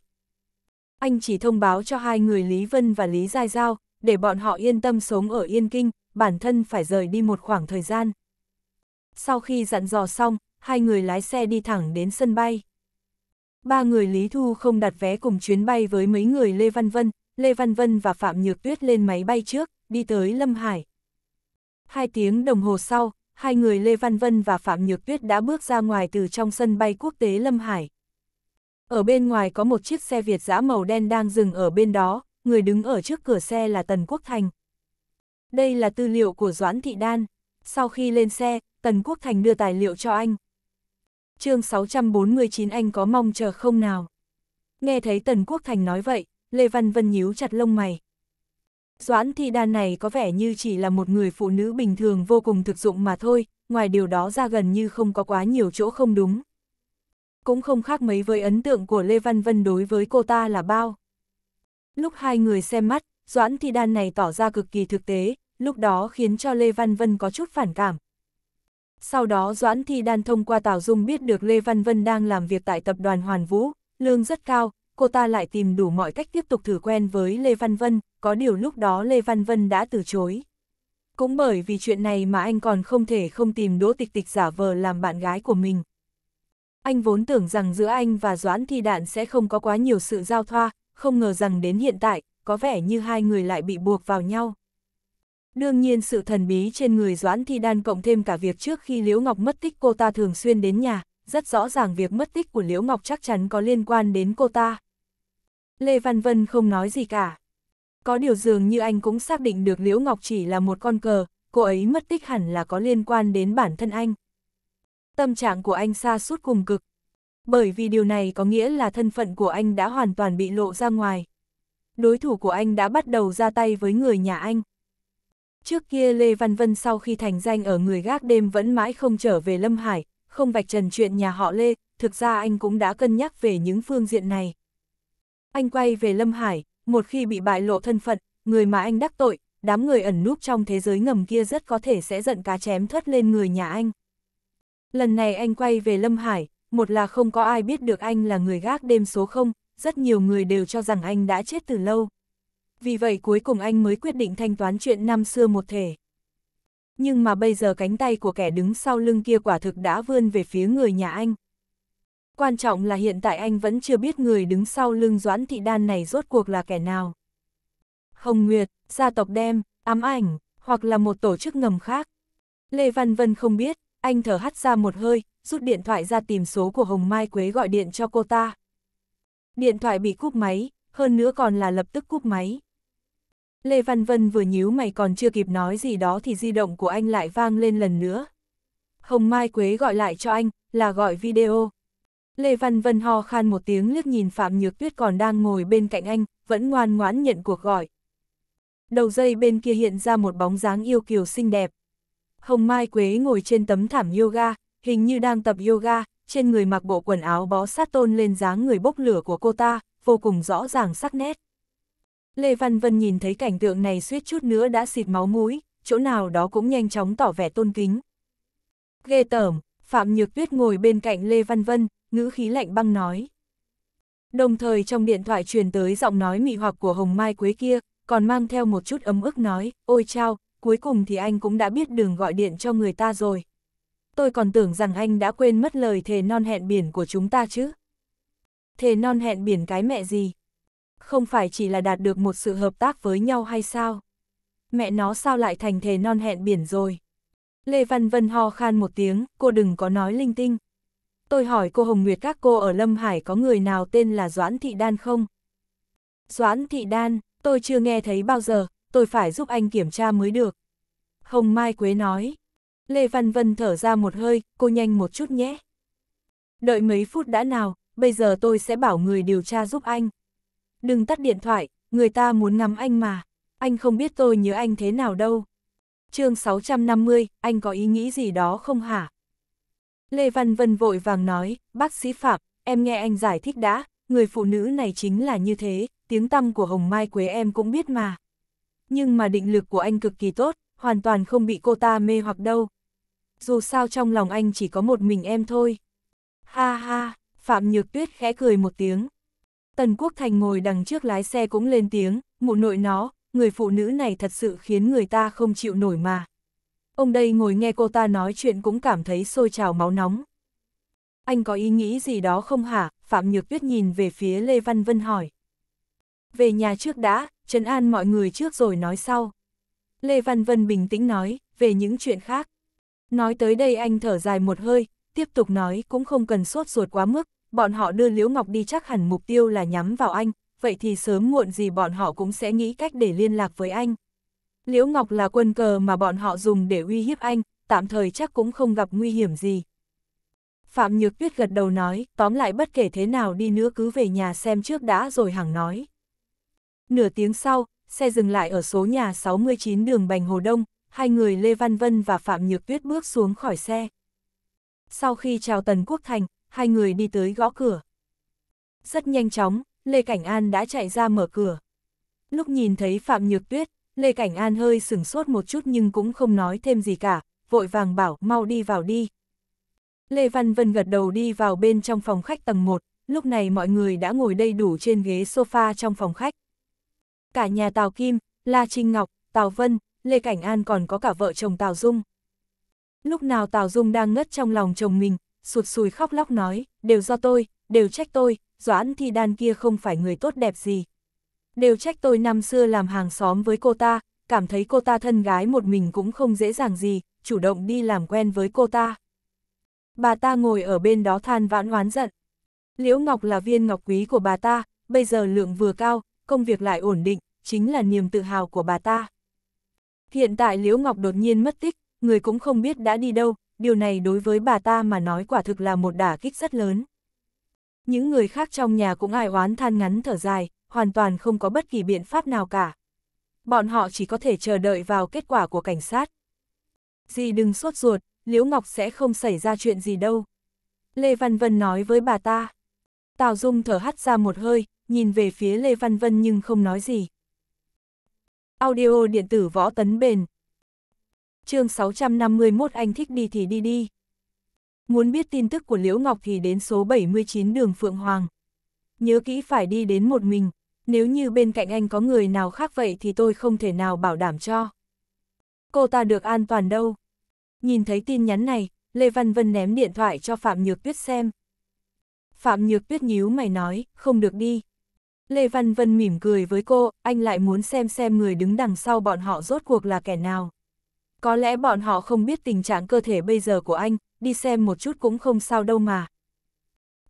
Anh chỉ thông báo cho hai người Lý Vân và Lý Giai Giao, để bọn họ yên tâm sống ở Yên Kinh, bản thân phải rời đi một khoảng thời gian. Sau khi dặn dò xong, hai người lái xe đi thẳng đến sân bay. Ba người Lý Thu không đặt vé cùng chuyến bay với mấy người Lê Văn Vân, Lê Văn Vân và Phạm Nhược Tuyết lên máy bay trước, đi tới Lâm Hải. Hai tiếng đồng hồ sau, hai người Lê Văn Vân và Phạm Nhược Tuyết đã bước ra ngoài từ trong sân bay quốc tế Lâm Hải. Ở bên ngoài có một chiếc xe Việt giã màu đen đang dừng ở bên đó, người đứng ở trước cửa xe là Tần Quốc Thành. Đây là tư liệu của Doãn Thị Đan. Sau khi lên xe, Tần Quốc Thành đưa tài liệu cho anh. chương 649 anh có mong chờ không nào? Nghe thấy Tần Quốc Thành nói vậy, Lê Văn Vân nhíu chặt lông mày, Doãn Thi đan này có vẻ như chỉ là một người phụ nữ bình thường vô cùng thực dụng mà thôi, ngoài điều đó ra gần như không có quá nhiều chỗ không đúng. Cũng không khác mấy với ấn tượng của Lê Văn Vân đối với cô ta là bao. Lúc hai người xem mắt, Doãn Thi đan này tỏ ra cực kỳ thực tế, lúc đó khiến cho Lê Văn Vân có chút phản cảm. Sau đó Doãn Thi Đan thông qua Tào Dung biết được Lê Văn Vân đang làm việc tại tập đoàn Hoàn Vũ, lương rất cao, cô ta lại tìm đủ mọi cách tiếp tục thử quen với Lê Văn Vân, có điều lúc đó Lê Văn Vân đã từ chối. Cũng bởi vì chuyện này mà anh còn không thể không tìm Đỗ Tịch Tịch giả vờ làm bạn gái của mình. Anh vốn tưởng rằng giữa anh và Doãn Thi Đạn sẽ không có quá nhiều sự giao thoa, không ngờ rằng đến hiện tại, có vẻ như hai người lại bị buộc vào nhau. Đương nhiên sự thần bí trên người Doãn Thi Đan cộng thêm cả việc trước khi Liễu Ngọc mất tích cô ta thường xuyên đến nhà, rất rõ ràng việc mất tích của Liễu Ngọc chắc chắn có liên quan đến cô ta. Lê Văn Vân không nói gì cả. Có điều dường như anh cũng xác định được Liễu Ngọc chỉ là một con cờ, cô ấy mất tích hẳn là có liên quan đến bản thân anh. Tâm trạng của anh xa suốt cùng cực. Bởi vì điều này có nghĩa là thân phận của anh đã hoàn toàn bị lộ ra ngoài. Đối thủ của anh đã bắt đầu ra tay với người nhà anh. Trước kia Lê Văn Vân sau khi thành danh ở người gác đêm vẫn mãi không trở về Lâm Hải, không vạch trần chuyện nhà họ Lê, thực ra anh cũng đã cân nhắc về những phương diện này. Anh quay về Lâm Hải, một khi bị bại lộ thân phận, người mà anh đắc tội, đám người ẩn núp trong thế giới ngầm kia rất có thể sẽ giận cá chém thoát lên người nhà anh. Lần này anh quay về Lâm Hải, một là không có ai biết được anh là người gác đêm số 0, rất nhiều người đều cho rằng anh đã chết từ lâu. Vì vậy cuối cùng anh mới quyết định thanh toán chuyện năm xưa một thể. Nhưng mà bây giờ cánh tay của kẻ đứng sau lưng kia quả thực đã vươn về phía người nhà anh quan trọng là hiện tại anh vẫn chưa biết người đứng sau lưng Doãn Thị Đan này rốt cuộc là kẻ nào. Hồng Nguyệt, gia tộc đem, ám ảnh, hoặc là một tổ chức ngầm khác. Lê Văn Vân không biết, anh thở hắt ra một hơi, rút điện thoại ra tìm số của Hồng Mai Quế gọi điện cho cô ta. Điện thoại bị cúp máy, hơn nữa còn là lập tức cúp máy. Lê Văn Vân vừa nhíu mày còn chưa kịp nói gì đó thì di động của anh lại vang lên lần nữa. Hồng Mai Quế gọi lại cho anh, là gọi video. Lê Văn Vân ho khan một tiếng liếc nhìn Phạm Nhược Tuyết còn đang ngồi bên cạnh anh, vẫn ngoan ngoãn nhận cuộc gọi. Đầu dây bên kia hiện ra một bóng dáng yêu kiều xinh đẹp. Hồng Mai Quế ngồi trên tấm thảm yoga, hình như đang tập yoga, trên người mặc bộ quần áo bó sát tôn lên dáng người bốc lửa của cô ta, vô cùng rõ ràng sắc nét. Lê Văn Vân nhìn thấy cảnh tượng này suýt chút nữa đã xịt máu mũi, chỗ nào đó cũng nhanh chóng tỏ vẻ tôn kính. Ghê tởm, Phạm Nhược Tuyết ngồi bên cạnh Lê Văn Vân, ngữ khí lạnh băng nói. Đồng thời trong điện thoại truyền tới giọng nói mị hoặc của Hồng Mai Quế kia, còn mang theo một chút ấm ức nói, ôi chao, cuối cùng thì anh cũng đã biết đường gọi điện cho người ta rồi. Tôi còn tưởng rằng anh đã quên mất lời thề non hẹn biển của chúng ta chứ. Thề non hẹn biển cái mẹ gì? Không phải chỉ là đạt được một sự hợp tác với nhau hay sao? Mẹ nó sao lại thành thề non hẹn biển rồi? Lê Văn Vân ho khan một tiếng, cô đừng có nói linh tinh, tôi hỏi cô Hồng Nguyệt các cô ở Lâm Hải có người nào tên là Doãn Thị Đan không? Doãn Thị Đan, tôi chưa nghe thấy bao giờ, tôi phải giúp anh kiểm tra mới được. Hồng Mai Quế nói. Lê Văn Vân thở ra một hơi, cô nhanh một chút nhé. Đợi mấy phút đã nào, bây giờ tôi sẽ bảo người điều tra giúp anh. Đừng tắt điện thoại, người ta muốn ngắm anh mà. Anh không biết tôi nhớ anh thế nào đâu. chương 650, anh có ý nghĩ gì đó không hả? Lê Văn Vân vội vàng nói, bác sĩ Phạm, em nghe anh giải thích đã, người phụ nữ này chính là như thế, tiếng tăm của Hồng Mai Quế em cũng biết mà. Nhưng mà định lực của anh cực kỳ tốt, hoàn toàn không bị cô ta mê hoặc đâu. Dù sao trong lòng anh chỉ có một mình em thôi. Ha ha, Phạm Nhược Tuyết khẽ cười một tiếng. Tần Quốc Thành ngồi đằng trước lái xe cũng lên tiếng, mụ nội nó, người phụ nữ này thật sự khiến người ta không chịu nổi mà. Ông đây ngồi nghe cô ta nói chuyện cũng cảm thấy sôi trào máu nóng. Anh có ý nghĩ gì đó không hả? Phạm Nhược Tuyết nhìn về phía Lê Văn Vân hỏi. Về nhà trước đã, trấn an mọi người trước rồi nói sau. Lê Văn Vân bình tĩnh nói, về những chuyện khác. Nói tới đây anh thở dài một hơi, tiếp tục nói cũng không cần sốt ruột quá mức, bọn họ đưa Liễu Ngọc đi chắc hẳn mục tiêu là nhắm vào anh, vậy thì sớm muộn gì bọn họ cũng sẽ nghĩ cách để liên lạc với anh. Liễu Ngọc là quân cờ mà bọn họ dùng để uy hiếp anh, tạm thời chắc cũng không gặp nguy hiểm gì. Phạm Nhược Tuyết gật đầu nói, tóm lại bất kể thế nào đi nữa cứ về nhà xem trước đã rồi hằng nói. Nửa tiếng sau, xe dừng lại ở số nhà 69 đường Bành Hồ Đông, hai người Lê Văn Vân và Phạm Nhược Tuyết bước xuống khỏi xe. Sau khi chào Tần Quốc Thành, hai người đi tới gõ cửa. Rất nhanh chóng, Lê Cảnh An đã chạy ra mở cửa. Lúc nhìn thấy Phạm Nhược Tuyết, Lê Cảnh An hơi sửng sốt một chút nhưng cũng không nói thêm gì cả, vội vàng bảo mau đi vào đi. Lê Văn Vân gật đầu đi vào bên trong phòng khách tầng 1, lúc này mọi người đã ngồi đầy đủ trên ghế sofa trong phòng khách. Cả nhà Tào Kim, La Trinh Ngọc, Tào Vân, Lê Cảnh An còn có cả vợ chồng Tào Dung. Lúc nào Tào Dung đang ngất trong lòng chồng mình, sụt sùi khóc lóc nói, đều do tôi, đều trách tôi, Doãn Thi Đan kia không phải người tốt đẹp gì đều trách tôi năm xưa làm hàng xóm với cô ta, cảm thấy cô ta thân gái một mình cũng không dễ dàng gì, chủ động đi làm quen với cô ta. Bà ta ngồi ở bên đó than vãn oán giận. Liễu Ngọc là viên ngọc quý của bà ta, bây giờ lượng vừa cao, công việc lại ổn định, chính là niềm tự hào của bà ta. Hiện tại Liễu Ngọc đột nhiên mất tích, người cũng không biết đã đi đâu, điều này đối với bà ta mà nói quả thực là một đả kích rất lớn. Những người khác trong nhà cũng ai oán than ngắn thở dài, hoàn toàn không có bất kỳ biện pháp nào cả. Bọn họ chỉ có thể chờ đợi vào kết quả của cảnh sát. Dì đừng sốt ruột, Liễu Ngọc sẽ không xảy ra chuyện gì đâu. Lê Văn Vân nói với bà ta. Tào Dung thở hắt ra một hơi, nhìn về phía Lê Văn Vân nhưng không nói gì. Audio điện tử võ tấn bền. chương 651 anh thích đi thì đi đi. Muốn biết tin tức của Liễu Ngọc thì đến số 79 đường Phượng Hoàng. Nhớ kỹ phải đi đến một mình, nếu như bên cạnh anh có người nào khác vậy thì tôi không thể nào bảo đảm cho. Cô ta được an toàn đâu. Nhìn thấy tin nhắn này, Lê Văn Vân ném điện thoại cho Phạm Nhược Tuyết xem. Phạm Nhược Tuyết nhíu mày nói, không được đi. Lê Văn Vân mỉm cười với cô, anh lại muốn xem xem người đứng đằng sau bọn họ rốt cuộc là kẻ nào. Có lẽ bọn họ không biết tình trạng cơ thể bây giờ của anh, đi xem một chút cũng không sao đâu mà.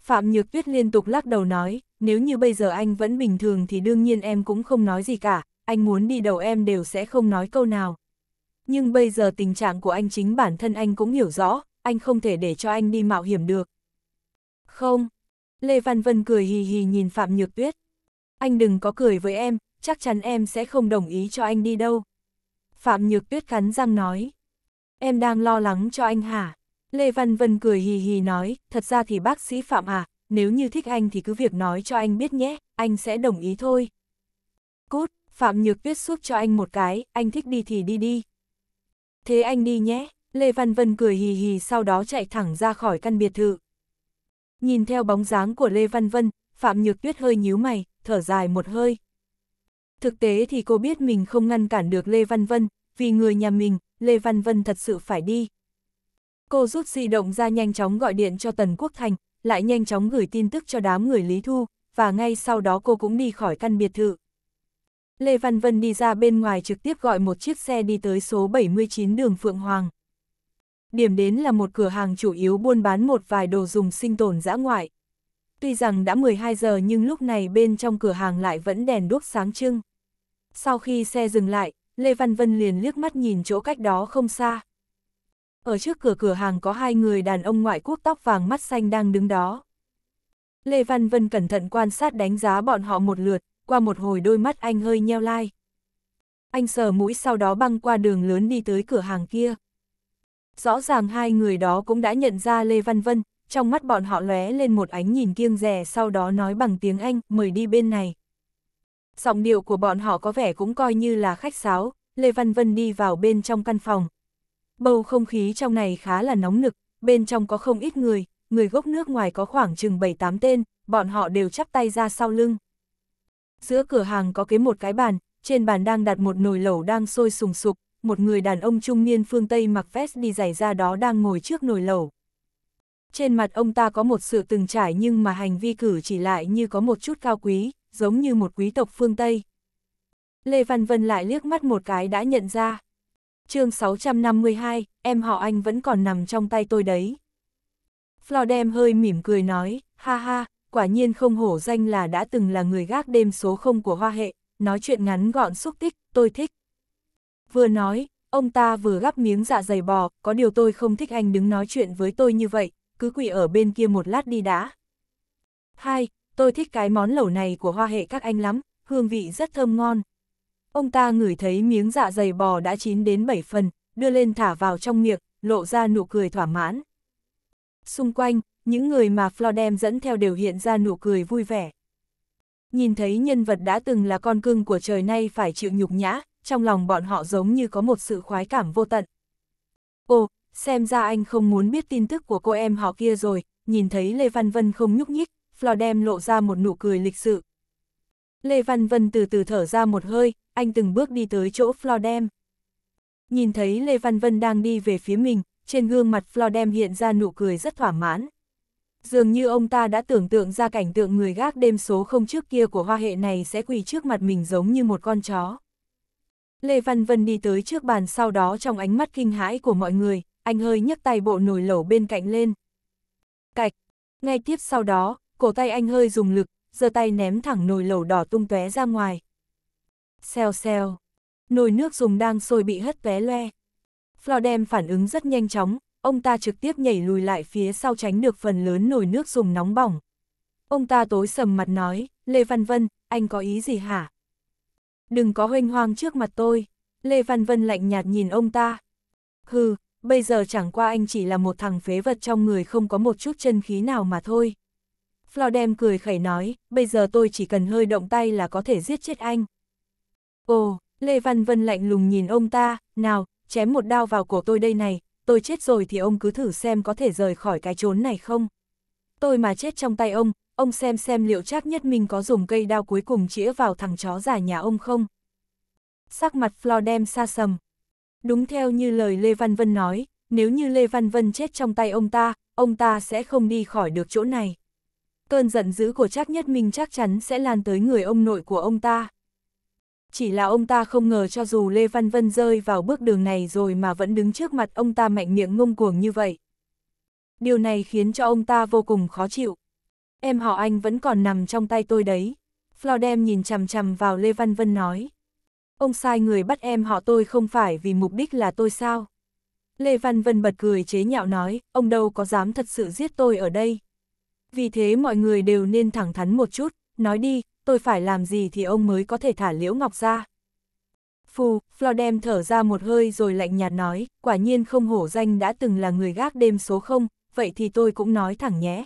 Phạm Nhược Tuyết liên tục lắc đầu nói, nếu như bây giờ anh vẫn bình thường thì đương nhiên em cũng không nói gì cả, anh muốn đi đầu em đều sẽ không nói câu nào. Nhưng bây giờ tình trạng của anh chính bản thân anh cũng hiểu rõ, anh không thể để cho anh đi mạo hiểm được. Không. Lê Văn Vân cười hì hì nhìn Phạm Nhược Tuyết. Anh đừng có cười với em, chắc chắn em sẽ không đồng ý cho anh đi đâu. Phạm Nhược Tuyết cắn răng nói. Em đang lo lắng cho anh hả? Lê Văn Vân cười hì hì nói, thật ra thì bác sĩ Phạm à, nếu như thích anh thì cứ việc nói cho anh biết nhé, anh sẽ đồng ý thôi. Cút, Phạm Nhược Tuyết giúp cho anh một cái, anh thích đi thì đi đi. Thế anh đi nhé, Lê Văn Vân cười hì hì sau đó chạy thẳng ra khỏi căn biệt thự. Nhìn theo bóng dáng của Lê Văn Vân, Phạm Nhược Tuyết hơi nhíu mày, thở dài một hơi. Thực tế thì cô biết mình không ngăn cản được Lê Văn Vân, vì người nhà mình, Lê Văn Vân thật sự phải đi. Cô rút di động ra nhanh chóng gọi điện cho Tần Quốc Thành, lại nhanh chóng gửi tin tức cho đám người Lý Thu, và ngay sau đó cô cũng đi khỏi căn biệt thự. Lê Văn Vân đi ra bên ngoài trực tiếp gọi một chiếc xe đi tới số 79 đường Phượng Hoàng. Điểm đến là một cửa hàng chủ yếu buôn bán một vài đồ dùng sinh tồn dã ngoại. Tuy rằng đã 12 giờ nhưng lúc này bên trong cửa hàng lại vẫn đèn đốt sáng trưng. Sau khi xe dừng lại, Lê Văn Vân liền liếc mắt nhìn chỗ cách đó không xa. Ở trước cửa cửa hàng có hai người đàn ông ngoại quốc tóc vàng mắt xanh đang đứng đó. Lê Văn Vân cẩn thận quan sát đánh giá bọn họ một lượt, qua một hồi đôi mắt anh hơi nheo lai. Anh sờ mũi sau đó băng qua đường lớn đi tới cửa hàng kia. Rõ ràng hai người đó cũng đã nhận ra Lê Văn Vân, trong mắt bọn họ lóe lên một ánh nhìn kiêng rẻ sau đó nói bằng tiếng Anh, mời đi bên này. Giọng điệu của bọn họ có vẻ cũng coi như là khách sáo, Lê Văn Vân đi vào bên trong căn phòng, Bầu không khí trong này khá là nóng nực, bên trong có không ít người, người gốc nước ngoài có khoảng chừng 7-8 tên, bọn họ đều chắp tay ra sau lưng. Giữa cửa hàng có kế một cái bàn, trên bàn đang đặt một nồi lẩu đang sôi sùng sục, một người đàn ông trung niên phương Tây mặc vest đi giày ra đó đang ngồi trước nồi lẩu. Trên mặt ông ta có một sự từng trải nhưng mà hành vi cử chỉ lại như có một chút cao quý, giống như một quý tộc phương Tây. Lê Văn Vân lại liếc mắt một cái đã nhận ra chương 652, em họ anh vẫn còn nằm trong tay tôi đấy. Flodem hơi mỉm cười nói, ha ha, quả nhiên không hổ danh là đã từng là người gác đêm số không của hoa hệ, nói chuyện ngắn gọn xúc tích, tôi thích. Vừa nói, ông ta vừa gắp miếng dạ dày bò, có điều tôi không thích anh đứng nói chuyện với tôi như vậy, cứ quỳ ở bên kia một lát đi đã. Hai, tôi thích cái món lẩu này của hoa hệ các anh lắm, hương vị rất thơm ngon, Ông ta ngửi thấy miếng dạ dày bò đã chín đến 7 phần, đưa lên thả vào trong miệng, lộ ra nụ cười thỏa mãn. Xung quanh, những người mà Flodem dẫn theo đều hiện ra nụ cười vui vẻ. Nhìn thấy nhân vật đã từng là con cưng của trời nay phải chịu nhục nhã, trong lòng bọn họ giống như có một sự khoái cảm vô tận. Ồ, xem ra anh không muốn biết tin tức của cô em họ kia rồi, nhìn thấy Lê Văn Vân không nhúc nhích, Flodem lộ ra một nụ cười lịch sự, Lê Văn Vân từ từ thở ra một hơi, anh từng bước đi tới chỗ Flodem. Nhìn thấy Lê Văn Vân đang đi về phía mình, trên gương mặt Flodem hiện ra nụ cười rất thỏa mãn. Dường như ông ta đã tưởng tượng ra cảnh tượng người gác đêm số không trước kia của hoa hệ này sẽ quỳ trước mặt mình giống như một con chó. Lê Văn Vân đi tới trước bàn sau đó trong ánh mắt kinh hãi của mọi người, anh hơi nhấc tay bộ nồi lẩu bên cạnh lên. Cạch! Ngay tiếp sau đó, cổ tay anh hơi dùng lực, giơ tay ném thẳng nồi lẩu đỏ tung tóe ra ngoài. Xèo xèo, nồi nước dùng đang sôi bị hất tóe loe. Flodem phản ứng rất nhanh chóng, ông ta trực tiếp nhảy lùi lại phía sau tránh được phần lớn nồi nước dùng nóng bỏng. Ông ta tối sầm mặt nói, Lê Văn Vân, anh có ý gì hả? Đừng có hoanh hoang trước mặt tôi. Lê Văn Vân lạnh nhạt nhìn ông ta. Hừ, bây giờ chẳng qua anh chỉ là một thằng phế vật trong người không có một chút chân khí nào mà thôi. Flodem cười khẩy nói, bây giờ tôi chỉ cần hơi động tay là có thể giết chết anh. Ồ, Lê Văn Vân lạnh lùng nhìn ông ta, nào, chém một đao vào cổ tôi đây này, tôi chết rồi thì ông cứ thử xem có thể rời khỏi cái chốn này không. Tôi mà chết trong tay ông, ông xem xem liệu chắc Nhất mình có dùng cây đao cuối cùng chĩa vào thằng chó già nhà ông không. Sắc mặt Flodem xa sầm. Đúng theo như lời Lê Văn Vân nói, nếu như Lê Văn Vân chết trong tay ông ta, ông ta sẽ không đi khỏi được chỗ này cơn giận dữ của Trác Nhất Minh chắc chắn sẽ lan tới người ông nội của ông ta. Chỉ là ông ta không ngờ cho dù Lê Văn Vân rơi vào bước đường này rồi mà vẫn đứng trước mặt ông ta mạnh miệng ngông cuồng như vậy. Điều này khiến cho ông ta vô cùng khó chịu. Em họ anh vẫn còn nằm trong tay tôi đấy. Flodem nhìn chằm chằm vào Lê Văn Vân nói. Ông sai người bắt em họ tôi không phải vì mục đích là tôi sao? Lê Văn Vân bật cười chế nhạo nói, ông đâu có dám thật sự giết tôi ở đây, vì thế mọi người đều nên thẳng thắn một chút, nói đi, tôi phải làm gì thì ông mới có thể thả Liễu Ngọc ra. Phù, Flodem thở ra một hơi rồi lạnh nhạt nói, quả nhiên không hổ danh đã từng là người gác đêm số 0, vậy thì tôi cũng nói thẳng nhé.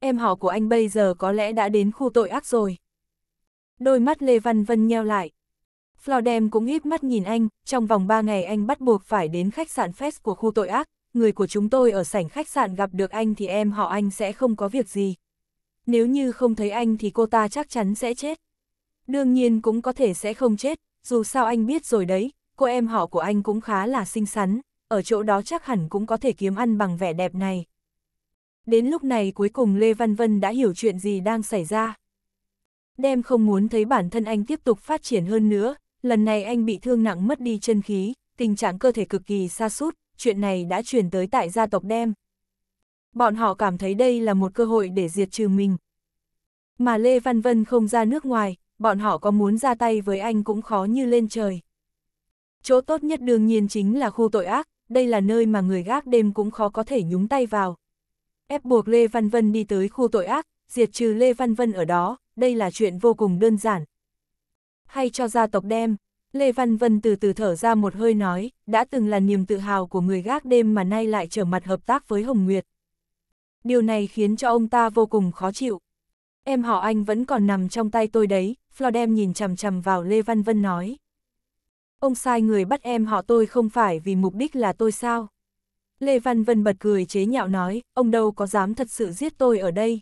Em họ của anh bây giờ có lẽ đã đến khu tội ác rồi. Đôi mắt Lê Văn Vân nheo lại. Flodem cũng híp mắt nhìn anh, trong vòng 3 ngày anh bắt buộc phải đến khách sạn Fest của khu tội ác, người của chúng tôi ở sảnh khách sạn gặp được anh thì em họ anh sẽ không có việc gì. Nếu như không thấy anh thì cô ta chắc chắn sẽ chết. Đương nhiên cũng có thể sẽ không chết, dù sao anh biết rồi đấy, cô em họ của anh cũng khá là xinh xắn, ở chỗ đó chắc hẳn cũng có thể kiếm ăn bằng vẻ đẹp này. Đến lúc này cuối cùng Lê Văn Vân đã hiểu chuyện gì đang xảy ra. Đem không muốn thấy bản thân anh tiếp tục phát triển hơn nữa, lần này anh bị thương nặng mất đi chân khí, tình trạng cơ thể cực kỳ xa sút chuyện này đã truyền tới tại gia tộc đem. Bọn họ cảm thấy đây là một cơ hội để diệt trừ mình. Mà Lê Văn Vân không ra nước ngoài, bọn họ có muốn ra tay với anh cũng khó như lên trời. Chỗ tốt nhất đương nhiên chính là khu tội ác, đây là nơi mà người gác đêm cũng khó có thể nhúng tay vào. Ép buộc Lê Văn Vân đi tới khu tội ác, diệt trừ Lê Văn Vân ở đó, đây là chuyện vô cùng đơn giản. Hay cho gia tộc đem, Lê Văn Vân từ từ thở ra một hơi nói, đã từng là niềm tự hào của người gác đêm mà nay lại trở mặt hợp tác với Hồng Nguyệt. Điều này khiến cho ông ta vô cùng khó chịu. Em họ anh vẫn còn nằm trong tay tôi đấy, Flodem nhìn chằm chằm vào Lê Văn Vân nói. Ông sai người bắt em họ tôi không phải vì mục đích là tôi sao? Lê Văn Vân bật cười chế nhạo nói, ông đâu có dám thật sự giết tôi ở đây.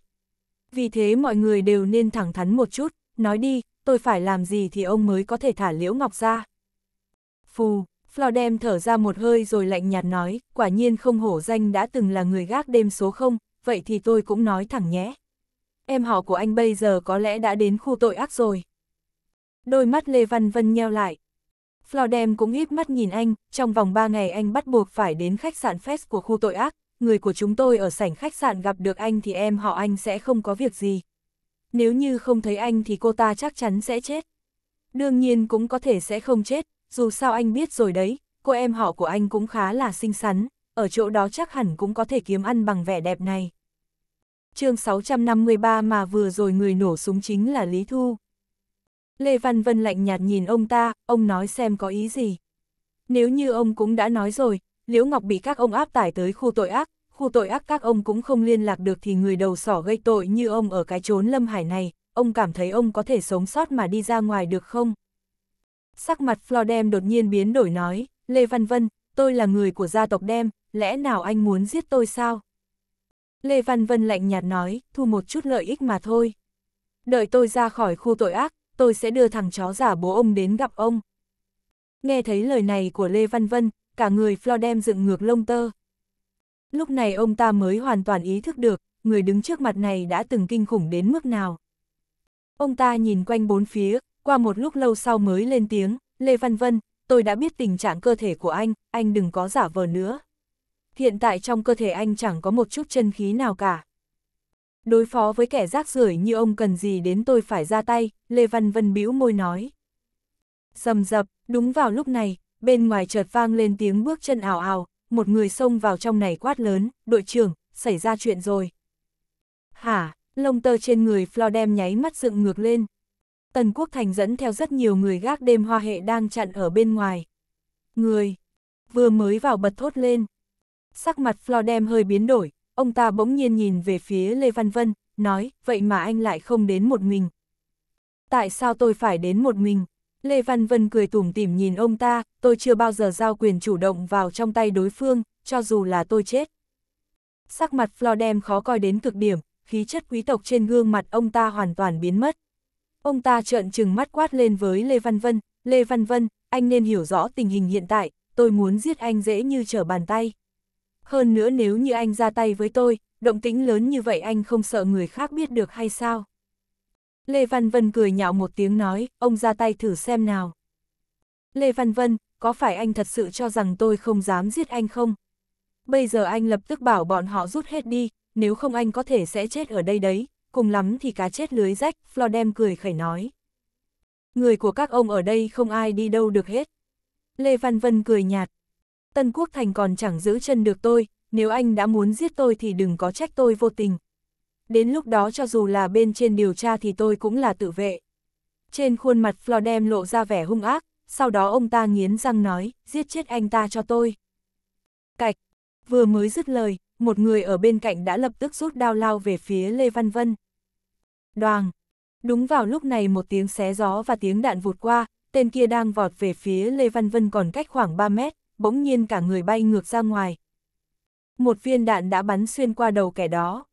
Vì thế mọi người đều nên thẳng thắn một chút, nói đi, tôi phải làm gì thì ông mới có thể thả Liễu Ngọc ra. Phù, Flodem thở ra một hơi rồi lạnh nhạt nói, quả nhiên không hổ danh đã từng là người gác đêm số không, vậy thì tôi cũng nói thẳng nhé. Em họ của anh bây giờ có lẽ đã đến khu tội ác rồi. Đôi mắt Lê Văn Vân nheo lại. Flodem cũng híp mắt nhìn anh, trong vòng 3 ngày anh bắt buộc phải đến khách sạn fest của khu tội ác, người của chúng tôi ở sảnh khách sạn gặp được anh thì em họ anh sẽ không có việc gì, nếu như không thấy anh thì cô ta chắc chắn sẽ chết. Đương nhiên cũng có thể sẽ không chết, dù sao anh biết rồi đấy, cô em họ của anh cũng khá là xinh xắn, ở chỗ đó chắc hẳn cũng có thể kiếm ăn bằng vẻ đẹp này. chương 653 mà vừa rồi người nổ súng chính là Lý Thu. Lê Văn Vân lạnh nhạt nhìn ông ta, ông nói xem có ý gì. Nếu như ông cũng đã nói rồi, Liễu Ngọc bị các ông áp tải tới khu tội ác, khu tội ác các ông cũng không liên lạc được thì người đầu sỏ gây tội như ông ở cái chốn lâm hải này, ông cảm thấy ông có thể sống sót mà đi ra ngoài được không? Sắc mặt Flo đột nhiên biến đổi nói, Lê Văn Vân, tôi là người của gia tộc Dem, lẽ nào anh muốn giết tôi sao? Lê Văn Vân lạnh nhạt nói, thu một chút lợi ích mà thôi. Đợi tôi ra khỏi khu tội ác, tôi sẽ đưa thằng chó giả bố ông đến gặp ông. Nghe thấy lời này của Lê Văn Vân, cả người Flo dựng ngược lông tơ. Lúc này ông ta mới hoàn toàn ý thức được, người đứng trước mặt này đã từng kinh khủng đến mức nào. Ông ta nhìn quanh bốn phía, qua một lúc lâu sau mới lên tiếng, Lê Văn Vân, tôi đã biết tình trạng cơ thể của anh, anh đừng có giả vờ nữa. Hiện tại trong cơ thể anh chẳng có một chút chân khí nào cả. Đối phó với kẻ rác rưởi như ông cần gì đến tôi phải ra tay, Lê Văn Vân bĩu môi nói. sầm dập, đúng vào lúc này, bên ngoài chợt vang lên tiếng bước chân ảo ảo, một người xông vào trong này quát lớn, đội trưởng, xảy ra chuyện rồi. Hả, lông tơ trên người Flo nháy mắt dựng ngược lên. Tần Quốc Thành dẫn theo rất nhiều người gác đêm hoa hệ đang chặn ở bên ngoài. Người, vừa mới vào bật thốt lên. Sắc mặt Flo hơi biến đổi, ông ta bỗng nhiên nhìn về phía Lê Văn Vân, nói, vậy mà anh lại không đến một mình. Tại sao tôi phải đến một mình? Lê Văn Vân cười tủm tỉm nhìn ông ta, tôi chưa bao giờ giao quyền chủ động vào trong tay đối phương, cho dù là tôi chết. Sắc mặt Flodem khó coi đến cực điểm, khí chất quý tộc trên gương mặt ông ta hoàn toàn biến mất. Ông ta trợn trừng mắt quát lên với Lê Văn Vân, Lê Văn Vân, anh nên hiểu rõ tình hình hiện tại, tôi muốn giết anh dễ như trở bàn tay. Hơn nữa nếu như anh ra tay với tôi, động tĩnh lớn như vậy anh không sợ người khác biết được hay sao? Lê Văn Vân cười nhạo một tiếng nói, ông ra tay thử xem nào. Lê Văn Vân, có phải anh thật sự cho rằng tôi không dám giết anh không? Bây giờ anh lập tức bảo bọn họ rút hết đi, nếu không anh có thể sẽ chết ở đây đấy, cùng lắm thì cá chết lưới rách, Flodem cười khẩy nói. Người của các ông ở đây không ai đi đâu được hết. Lê Văn Vân cười nhạt. Tân Quốc Thành còn chẳng giữ chân được tôi, nếu anh đã muốn giết tôi thì đừng có trách tôi vô tình, đến lúc đó cho dù là bên trên điều tra thì tôi cũng là tự vệ. Trên khuôn mặt Flodem lộ ra vẻ hung ác, sau đó ông ta nghiến răng nói, giết chết anh ta cho tôi. Cạch, vừa mới dứt lời, một người ở bên cạnh đã lập tức rút đao lao về phía Lê Văn Vân. Đoàn, đúng vào lúc này một tiếng xé gió và tiếng đạn vụt qua, tên kia đang vọt về phía Lê Văn Vân còn cách khoảng 3 mét, bỗng nhiên cả người bay ngược ra ngoài. Một viên đạn đã bắn xuyên qua đầu kẻ đó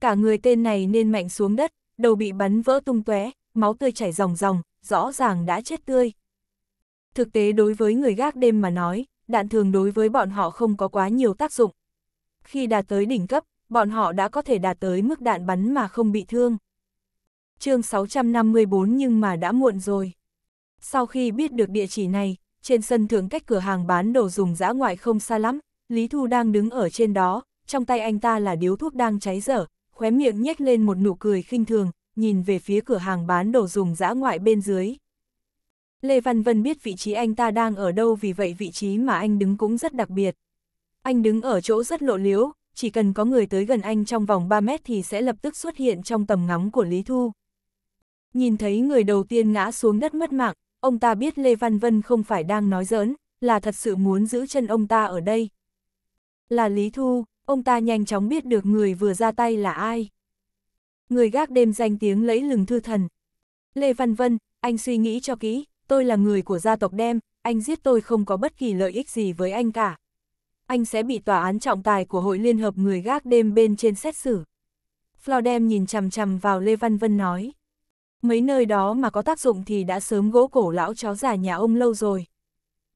cả người tên này nên mạnh xuống đất, đầu bị bắn vỡ tung tóe, máu tươi chảy ròng ròng, rõ ràng đã chết tươi. Thực tế đối với người gác đêm mà nói, đạn thường đối với bọn họ không có quá nhiều tác dụng. Khi đạt tới đỉnh cấp, bọn họ đã có thể đạt tới mức đạn bắn mà không bị thương. chương 654 nhưng mà đã muộn rồi. Sau khi biết được địa chỉ này, trên sân thượng cách cửa hàng bán đồ dùng dã ngoại không xa lắm, Lý Thu đang đứng ở trên đó, trong tay anh ta là điếu thuốc đang cháy dở, khóe miệng nhếch lên một nụ cười khinh thường, nhìn về phía cửa hàng bán đồ dùng dã ngoại bên dưới. Lê Văn Vân biết vị trí anh ta đang ở đâu vì vậy vị trí mà anh đứng cũng rất đặc biệt. Anh đứng ở chỗ rất lộ liễu, chỉ cần có người tới gần anh trong vòng 3 mét thì sẽ lập tức xuất hiện trong tầm ngắm của Lý Thu. Nhìn thấy người đầu tiên ngã xuống đất mất mạng, ông ta biết Lê Văn Vân không phải đang nói giỡn, là thật sự muốn giữ chân ông ta ở đây. Là Lý Thu, ông ta nhanh chóng biết được người vừa ra tay là ai. Người gác đêm danh tiếng lấy lừng thư thần. Lê Văn Vân, anh suy nghĩ cho kỹ, tôi là người của gia tộc đem, anh giết tôi không có bất kỳ lợi ích gì với anh cả. Anh sẽ bị tòa án trọng tài của Hội Liên hợp người gác đêm bên trên xét xử. Flo nhìn chằm chằm vào Lê Văn Vân nói. Mấy nơi đó mà có tác dụng thì đã sớm gỗ cổ lão chó già nhà ông lâu rồi.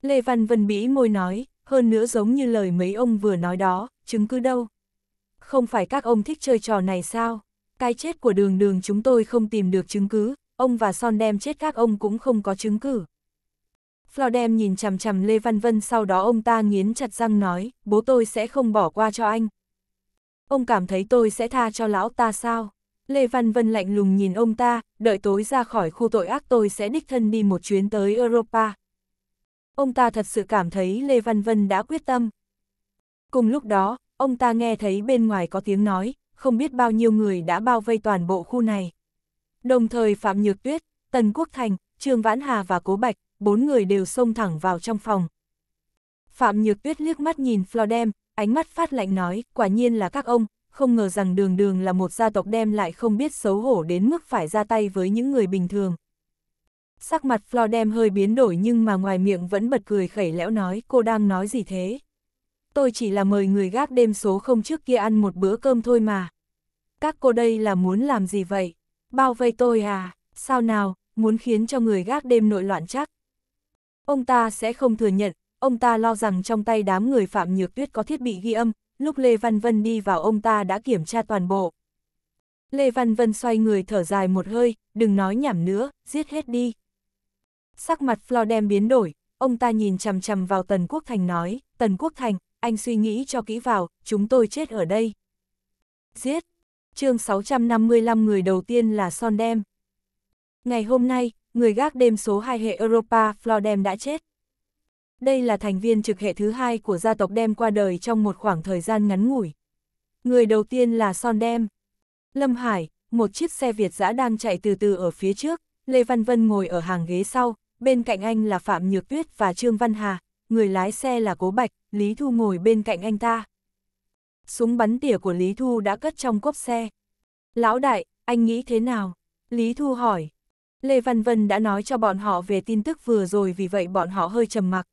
Lê Văn Vân bĩ môi nói, hơn nữa giống như lời mấy ông vừa nói đó, chứng cứ đâu. Không phải các ông thích chơi trò này sao? Cái chết của đường đường chúng tôi không tìm được chứng cứ, ông và Son đem chết các ông cũng không có chứng cứ. Flo đem nhìn chằm chằm Lê Văn Vân sau đó ông ta nghiến chặt răng nói, bố tôi sẽ không bỏ qua cho anh. Ông cảm thấy tôi sẽ tha cho lão ta sao? Lê Văn Vân lạnh lùng nhìn ông ta, đợi tối ra khỏi khu tội ác tôi sẽ đích thân đi một chuyến tới Europa. Ông ta thật sự cảm thấy Lê Văn Vân đã quyết tâm. Cùng lúc đó, ông ta nghe thấy bên ngoài có tiếng nói, không biết bao nhiêu người đã bao vây toàn bộ khu này. Đồng thời Phạm Nhược Tuyết, Tần Quốc Thành, Trương Vãn Hà và Cố Bạch, bốn người đều xông thẳng vào trong phòng. Phạm Nhược Tuyết liếc mắt nhìn Flodem, ánh mắt phát lạnh nói, quả nhiên là các ông, không ngờ rằng đường đường là một gia tộc đem lại không biết xấu hổ đến mức phải ra tay với những người bình thường. Sắc mặt Flo đem hơi biến đổi nhưng mà ngoài miệng vẫn bật cười khẩy lẽo nói cô đang nói gì thế. Tôi chỉ là mời người gác đêm số không trước kia ăn một bữa cơm thôi mà. Các cô đây là muốn làm gì vậy? Bao vây tôi à? Sao nào? Muốn khiến cho người gác đêm nội loạn chắc? Ông ta sẽ không thừa nhận, ông ta lo rằng trong tay đám người Phạm Nhược Tuyết có thiết bị ghi âm, lúc Lê Văn Vân đi vào ông ta đã kiểm tra toàn bộ. Lê Văn Vân xoay người thở dài một hơi, đừng nói nhảm nữa, giết hết đi. Sắc mặt Flodem biến đổi, ông ta nhìn chằm chằm vào Tần Quốc Thành nói, Tần Quốc Thành, anh suy nghĩ cho kỹ vào, chúng tôi chết ở đây. Giết! chương 655 người đầu tiên là Son đem. Ngày hôm nay, người gác đêm số 2 hệ Europa Flodem đã chết. Đây là thành viên trực hệ thứ hai của gia tộc đem qua đời trong một khoảng thời gian ngắn ngủi. Người đầu tiên là Son đem. Lâm Hải, một chiếc xe Việt giã đang chạy từ từ ở phía trước, Lê Văn Vân ngồi ở hàng ghế sau, bên cạnh anh là Phạm Nhược Tuyết và Trương Văn Hà, người lái xe là Cố Bạch, Lý Thu ngồi bên cạnh anh ta. Súng bắn tỉa của Lý Thu đã cất trong cốp xe. Lão đại, anh nghĩ thế nào? Lý Thu hỏi. Lê Văn Vân đã nói cho bọn họ về tin tức vừa rồi vì vậy bọn họ hơi trầm mặc.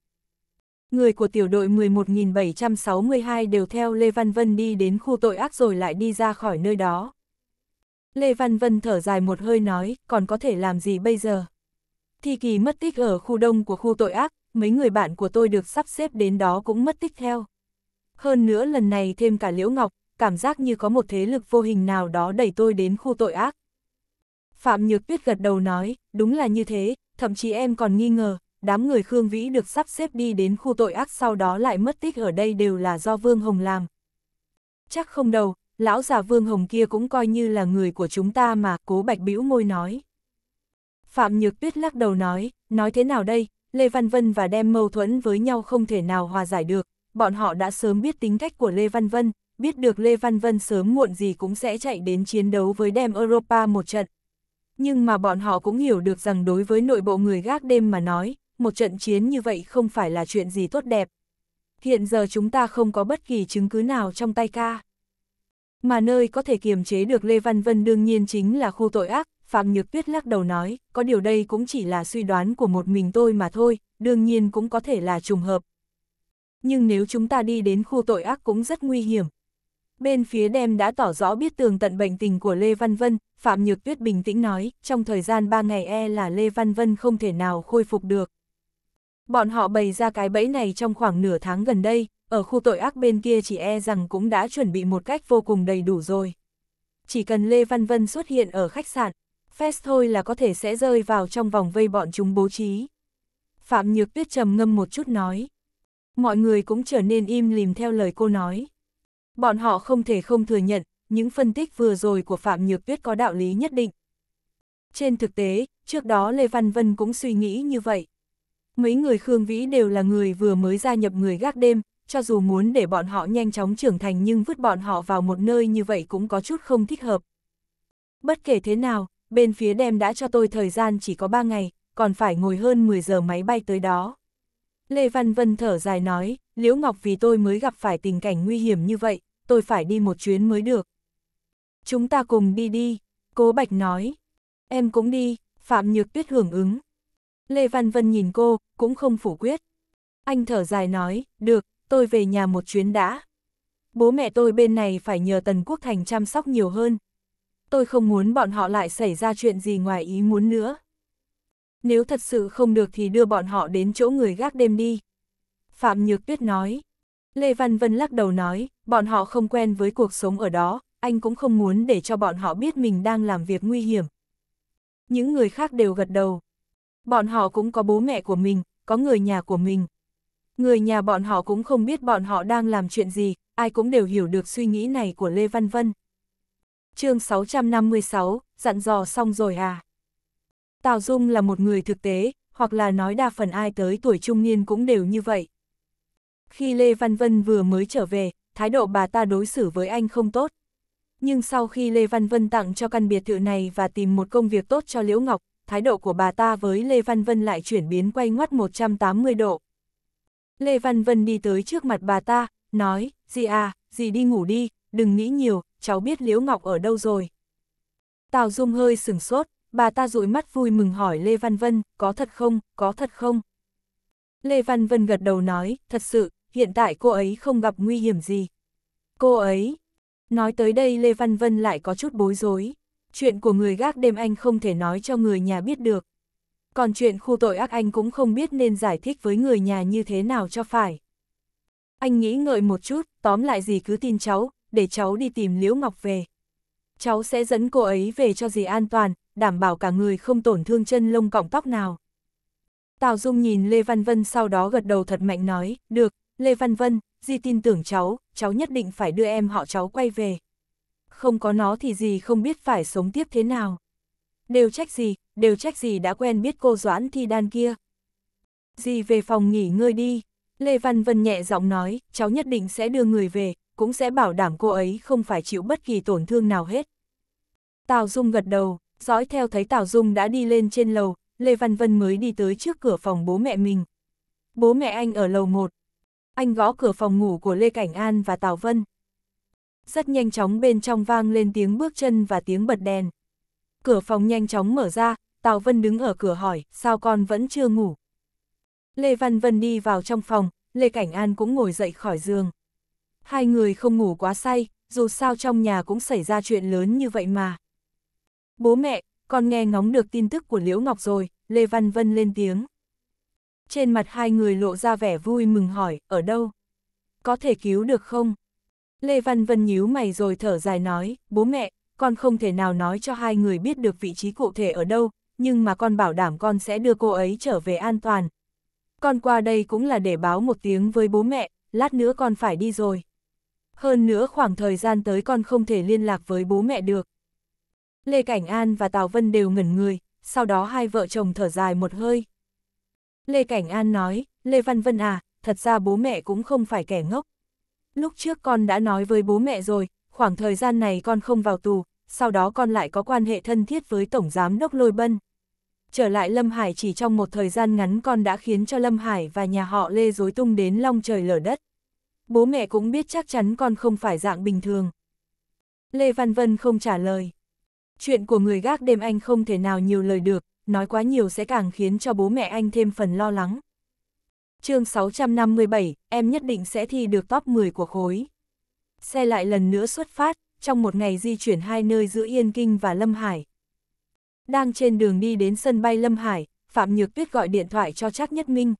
Người của tiểu đội 11.762 đều theo Lê Văn Vân đi đến khu tội ác rồi lại đi ra khỏi nơi đó. Lê Văn Vân thở dài một hơi nói, còn có thể làm gì bây giờ? Thi kỳ mất tích ở khu đông của khu tội ác, mấy người bạn của tôi được sắp xếp đến đó cũng mất tích theo. Hơn nữa lần này thêm cả Liễu Ngọc, cảm giác như có một thế lực vô hình nào đó đẩy tôi đến khu tội ác. Phạm Nhược Tuyết gật đầu nói, đúng là như thế, thậm chí em còn nghi ngờ, đám người Khương Vĩ được sắp xếp đi đến khu tội ác sau đó lại mất tích ở đây đều là do Vương Hồng làm. Chắc không đâu, lão già Vương Hồng kia cũng coi như là người của chúng ta mà, cố bạch bĩu môi nói. Phạm Nhược Tuyết lắc đầu nói, nói thế nào đây, Lê Văn Vân và đem mâu thuẫn với nhau không thể nào hòa giải được, bọn họ đã sớm biết tính cách của Lê Văn Vân, biết được Lê Văn Vân sớm muộn gì cũng sẽ chạy đến chiến đấu với đem Europa một trận. Nhưng mà bọn họ cũng hiểu được rằng đối với nội bộ người gác đêm mà nói, một trận chiến như vậy không phải là chuyện gì tốt đẹp. Hiện giờ chúng ta không có bất kỳ chứng cứ nào trong tay ca. Mà nơi có thể kiềm chế được Lê Văn Vân đương nhiên chính là khu tội ác, Phạm Nhược Tuyết lắc đầu nói, có điều đây cũng chỉ là suy đoán của một mình tôi mà thôi, đương nhiên cũng có thể là trùng hợp. Nhưng nếu chúng ta đi đến khu tội ác cũng rất nguy hiểm. Bên phía đem đã tỏ rõ biết tường tận bệnh tình của Lê Văn Vân, Phạm Nhược Tuyết bình tĩnh nói, trong thời gian 3 ngày e là Lê Văn Vân không thể nào khôi phục được. Bọn họ bày ra cái bẫy này trong khoảng nửa tháng gần đây, ở khu tội ác bên kia chỉ e rằng cũng đã chuẩn bị một cách vô cùng đầy đủ rồi. Chỉ cần Lê Văn Vân xuất hiện ở khách sạn, Fest thôi là có thể sẽ rơi vào trong vòng vây bọn chúng bố trí. Phạm Nhược Tuyết trầm ngâm một chút nói. Mọi người cũng trở nên im lìm theo lời cô nói. Bọn họ không thể không thừa nhận, những phân tích vừa rồi của Phạm Nhược Tuyết có đạo lý nhất định. Trên thực tế, trước đó Lê Văn Vân cũng suy nghĩ như vậy. Mấy người Khương Vĩ đều là người vừa mới gia nhập người gác đêm, cho dù muốn để bọn họ nhanh chóng trưởng thành nhưng vứt bọn họ vào một nơi như vậy cũng có chút không thích hợp. Bất kể thế nào, bên phía đem đã cho tôi thời gian chỉ có 3 ngày, còn phải ngồi hơn 10 giờ máy bay tới đó. Lê Văn Vân thở dài nói, Liễu Ngọc vì tôi mới gặp phải tình cảnh nguy hiểm như vậy, tôi phải đi một chuyến mới được. Chúng ta cùng đi đi, cố Bạch nói. Em cũng đi, Phạm Nhược Tuyết hưởng ứng. Lê Văn Vân nhìn cô, cũng không phủ quyết. Anh thở dài nói, được, tôi về nhà một chuyến đã. Bố mẹ tôi bên này phải nhờ Tần Quốc Thành chăm sóc nhiều hơn, tôi không muốn bọn họ lại xảy ra chuyện gì ngoài ý muốn nữa. Nếu thật sự không được thì đưa bọn họ đến chỗ người gác đêm đi. Phạm Nhược Tuyết nói. Lê Văn Vân lắc đầu nói, bọn họ không quen với cuộc sống ở đó, anh cũng không muốn để cho bọn họ biết mình đang làm việc nguy hiểm. Những người khác đều gật đầu. Bọn họ cũng có bố mẹ của mình, có người nhà của mình. Người nhà bọn họ cũng không biết bọn họ đang làm chuyện gì, ai cũng đều hiểu được suy nghĩ này của Lê Văn Vân chương 656, dặn dò xong rồi à. Tào Dung là một người thực tế, hoặc là nói đa phần ai tới tuổi trung niên cũng đều như vậy. Khi Lê Văn Vân vừa mới trở về, thái độ bà ta đối xử với anh không tốt. Nhưng sau khi Lê Văn Vân tặng cho căn biệt thự này và tìm một công việc tốt cho Liễu Ngọc, thái độ của bà ta với Lê Văn Vân lại chuyển biến quay ngoắt 180 độ. Lê Văn Vân đi tới trước mặt bà ta, nói, dì à, dì đi ngủ đi, đừng nghĩ nhiều, cháu biết Liễu Ngọc ở đâu rồi. Tào Dung hơi sừng sốt, bà ta dụi mắt vui mừng hỏi Lê Văn Vân, có thật không, có thật không? Lê Văn Vân gật đầu nói, thật sự, hiện tại cô ấy không gặp nguy hiểm gì. Cô ấy, nói tới đây Lê Văn Vân lại có chút bối rối. Chuyện của người gác đêm anh không thể nói cho người nhà biết được. Còn chuyện khu tội ác anh cũng không biết nên giải thích với người nhà như thế nào cho phải. Anh nghĩ ngợi một chút, tóm lại gì cứ tin cháu, để cháu đi tìm Liễu Ngọc về. Cháu sẽ dẫn cô ấy về cho dì an toàn, đảm bảo cả người không tổn thương chân lông cọng tóc nào. Tào Dung nhìn Lê Văn Vân sau đó gật đầu thật mạnh nói, được, Lê Văn Vân, dì tin tưởng cháu, cháu nhất định phải đưa em họ cháu quay về. Không có nó thì dì không biết phải sống tiếp thế nào. Đều trách gì, đều trách gì đã quen biết cô Doãn Thi Đan kia. Dì về phòng nghỉ ngơi đi, Lê Văn Vân nhẹ giọng nói, cháu nhất định sẽ đưa người về, cũng sẽ bảo đảm cô ấy không phải chịu bất kỳ tổn thương nào hết. Tào Dung gật đầu, dõi theo thấy Tào Dung đã đi lên trên lầu, Lê Văn Vân mới đi tới trước cửa phòng bố mẹ mình. Bố mẹ anh ở lầu 1. Anh gõ cửa phòng ngủ của Lê Cảnh An và Tào Vân. Rất nhanh chóng bên trong vang lên tiếng bước chân và tiếng bật đèn. Cửa phòng nhanh chóng mở ra, Tào Vân đứng ở cửa hỏi, sao con vẫn chưa ngủ? Lê Văn Vân đi vào trong phòng, Lê Cảnh An cũng ngồi dậy khỏi giường. Hai người không ngủ quá say, dù sao trong nhà cũng xảy ra chuyện lớn như vậy mà. Bố mẹ, con nghe ngóng được tin tức của Liễu Ngọc rồi, Lê Văn Vân lên tiếng. Trên mặt hai người lộ ra vẻ vui mừng hỏi, ở đâu? Có thể cứu được không? Lê Văn Vân nhíu mày rồi thở dài nói, bố mẹ, con không thể nào nói cho hai người biết được vị trí cụ thể ở đâu, nhưng mà con bảo đảm con sẽ đưa cô ấy trở về an toàn. Con qua đây cũng là để báo một tiếng với bố mẹ, lát nữa con phải đi rồi hơn nữa khoảng thời gian tới con không thể liên lạc với bố mẹ được. Lê Cảnh An và Tào Vân đều ngẩn người, sau đó hai vợ chồng thở dài một hơi. Lê Cảnh An nói, Lê Văn Vân à, thật ra bố mẹ cũng không phải kẻ ngốc. Lúc trước con đã nói với bố mẹ rồi, khoảng thời gian này con không vào tù, sau đó con lại có quan hệ thân thiết với Tổng Giám Đốc Lôi Bân. Trở lại Lâm Hải chỉ trong một thời gian ngắn con đã khiến cho Lâm Hải và nhà họ Lê dối tung đến long trời lở đất bố mẹ cũng biết chắc chắn con không phải dạng bình thường. Lê Văn Vân không trả lời. Chuyện của người gác đêm anh không thể nào nhiều lời được, nói quá nhiều sẽ càng khiến cho bố mẹ anh thêm phần lo lắng. chương 657, em nhất định sẽ thi được top 10 của khối. Xe lại lần nữa xuất phát, trong một ngày di chuyển hai nơi giữa Yên Kinh và Lâm Hải. Đang trên đường đi đến sân bay Lâm Hải, Phạm Nhược Tuyết gọi điện thoại cho Trác Nhất Minh.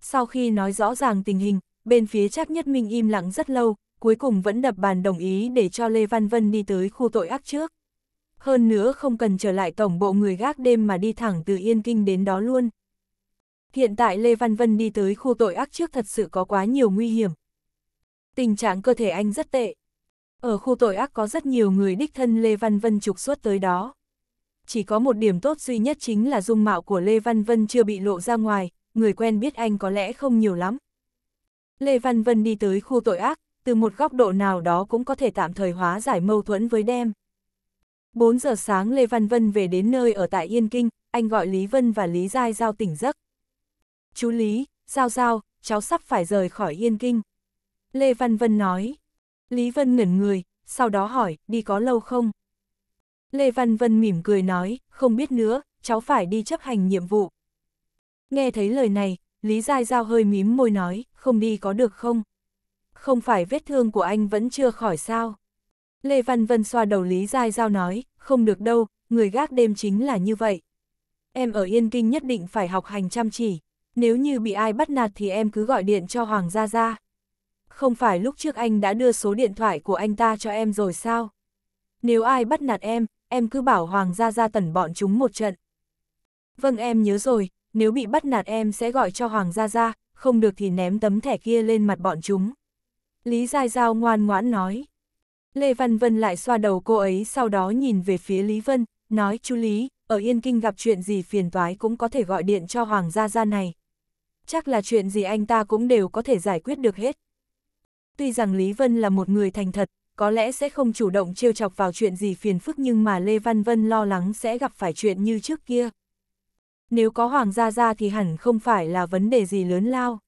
Sau khi nói rõ ràng tình hình, bên phía Trác Nhất Minh im lặng rất lâu, cuối cùng vẫn đập bàn đồng ý để cho Lê Văn Vân đi tới khu tội ác trước. Hơn nữa không cần trở lại tổng bộ người gác đêm mà đi thẳng từ Yên Kinh đến đó luôn. Hiện tại Lê Văn Vân đi tới khu tội ác trước thật sự có quá nhiều nguy hiểm. Tình trạng cơ thể anh rất tệ. Ở khu tội ác có rất nhiều người đích thân Lê Văn Vân trục xuất tới đó. Chỉ có một điểm tốt duy nhất chính là dung mạo của Lê Văn Vân chưa bị lộ ra ngoài, người quen biết anh có lẽ không nhiều lắm. Lê Văn Vân đi tới khu tội ác, từ một góc độ nào đó cũng có thể tạm thời hóa giải mâu thuẫn với đem. 4 giờ sáng Lê Văn Vân về đến nơi ở tại Yên Kinh, anh gọi Lý Vân và Lý Giai Giao tỉnh giấc. Chú Lý, Giao Giao, cháu sắp phải rời khỏi Yên Kinh. Lê Văn Vân nói. Lý Vân ngẩn người, sau đó hỏi, đi có lâu không? Lê Văn Vân mỉm cười nói, không biết nữa, cháu phải đi chấp hành nhiệm vụ. Nghe thấy lời này, Lý Giai Giao hơi mím môi nói, không đi có được không? Không phải vết thương của anh vẫn chưa khỏi sao? Lê Văn Vân xoa đầu Lý Giai Giao nói, không được đâu, người gác đêm chính là như vậy. Em ở Yên Kinh nhất định phải học hành chăm chỉ, nếu như bị ai bắt nạt thì em cứ gọi điện cho Hoàng Gia Gia. Không phải lúc trước anh đã đưa số điện thoại của anh ta cho em rồi sao? Nếu ai bắt nạt em, em cứ bảo Hoàng Gia Gia tẩn bọn chúng một trận. Vâng em nhớ rồi, nếu bị bắt nạt em sẽ gọi cho Hoàng gia gia không được thì ném tấm thẻ kia lên mặt bọn chúng. Lý Giai Giao ngoan ngoãn nói. Lê Văn Vân lại xoa đầu cô ấy sau đó nhìn về phía Lý Vân, nói chú Lý, ở Yên Kinh gặp chuyện gì phiền toái cũng có thể gọi điện cho Hoàng gia gia này. Chắc là chuyện gì anh ta cũng đều có thể giải quyết được hết. Tuy rằng Lý Vân là một người thành thật, có lẽ sẽ không chủ động trêu chọc vào chuyện gì phiền phức nhưng mà Lê Văn Vân lo lắng sẽ gặp phải chuyện như trước kia. Nếu có hoàng gia ra thì hẳn không phải là vấn đề gì lớn lao.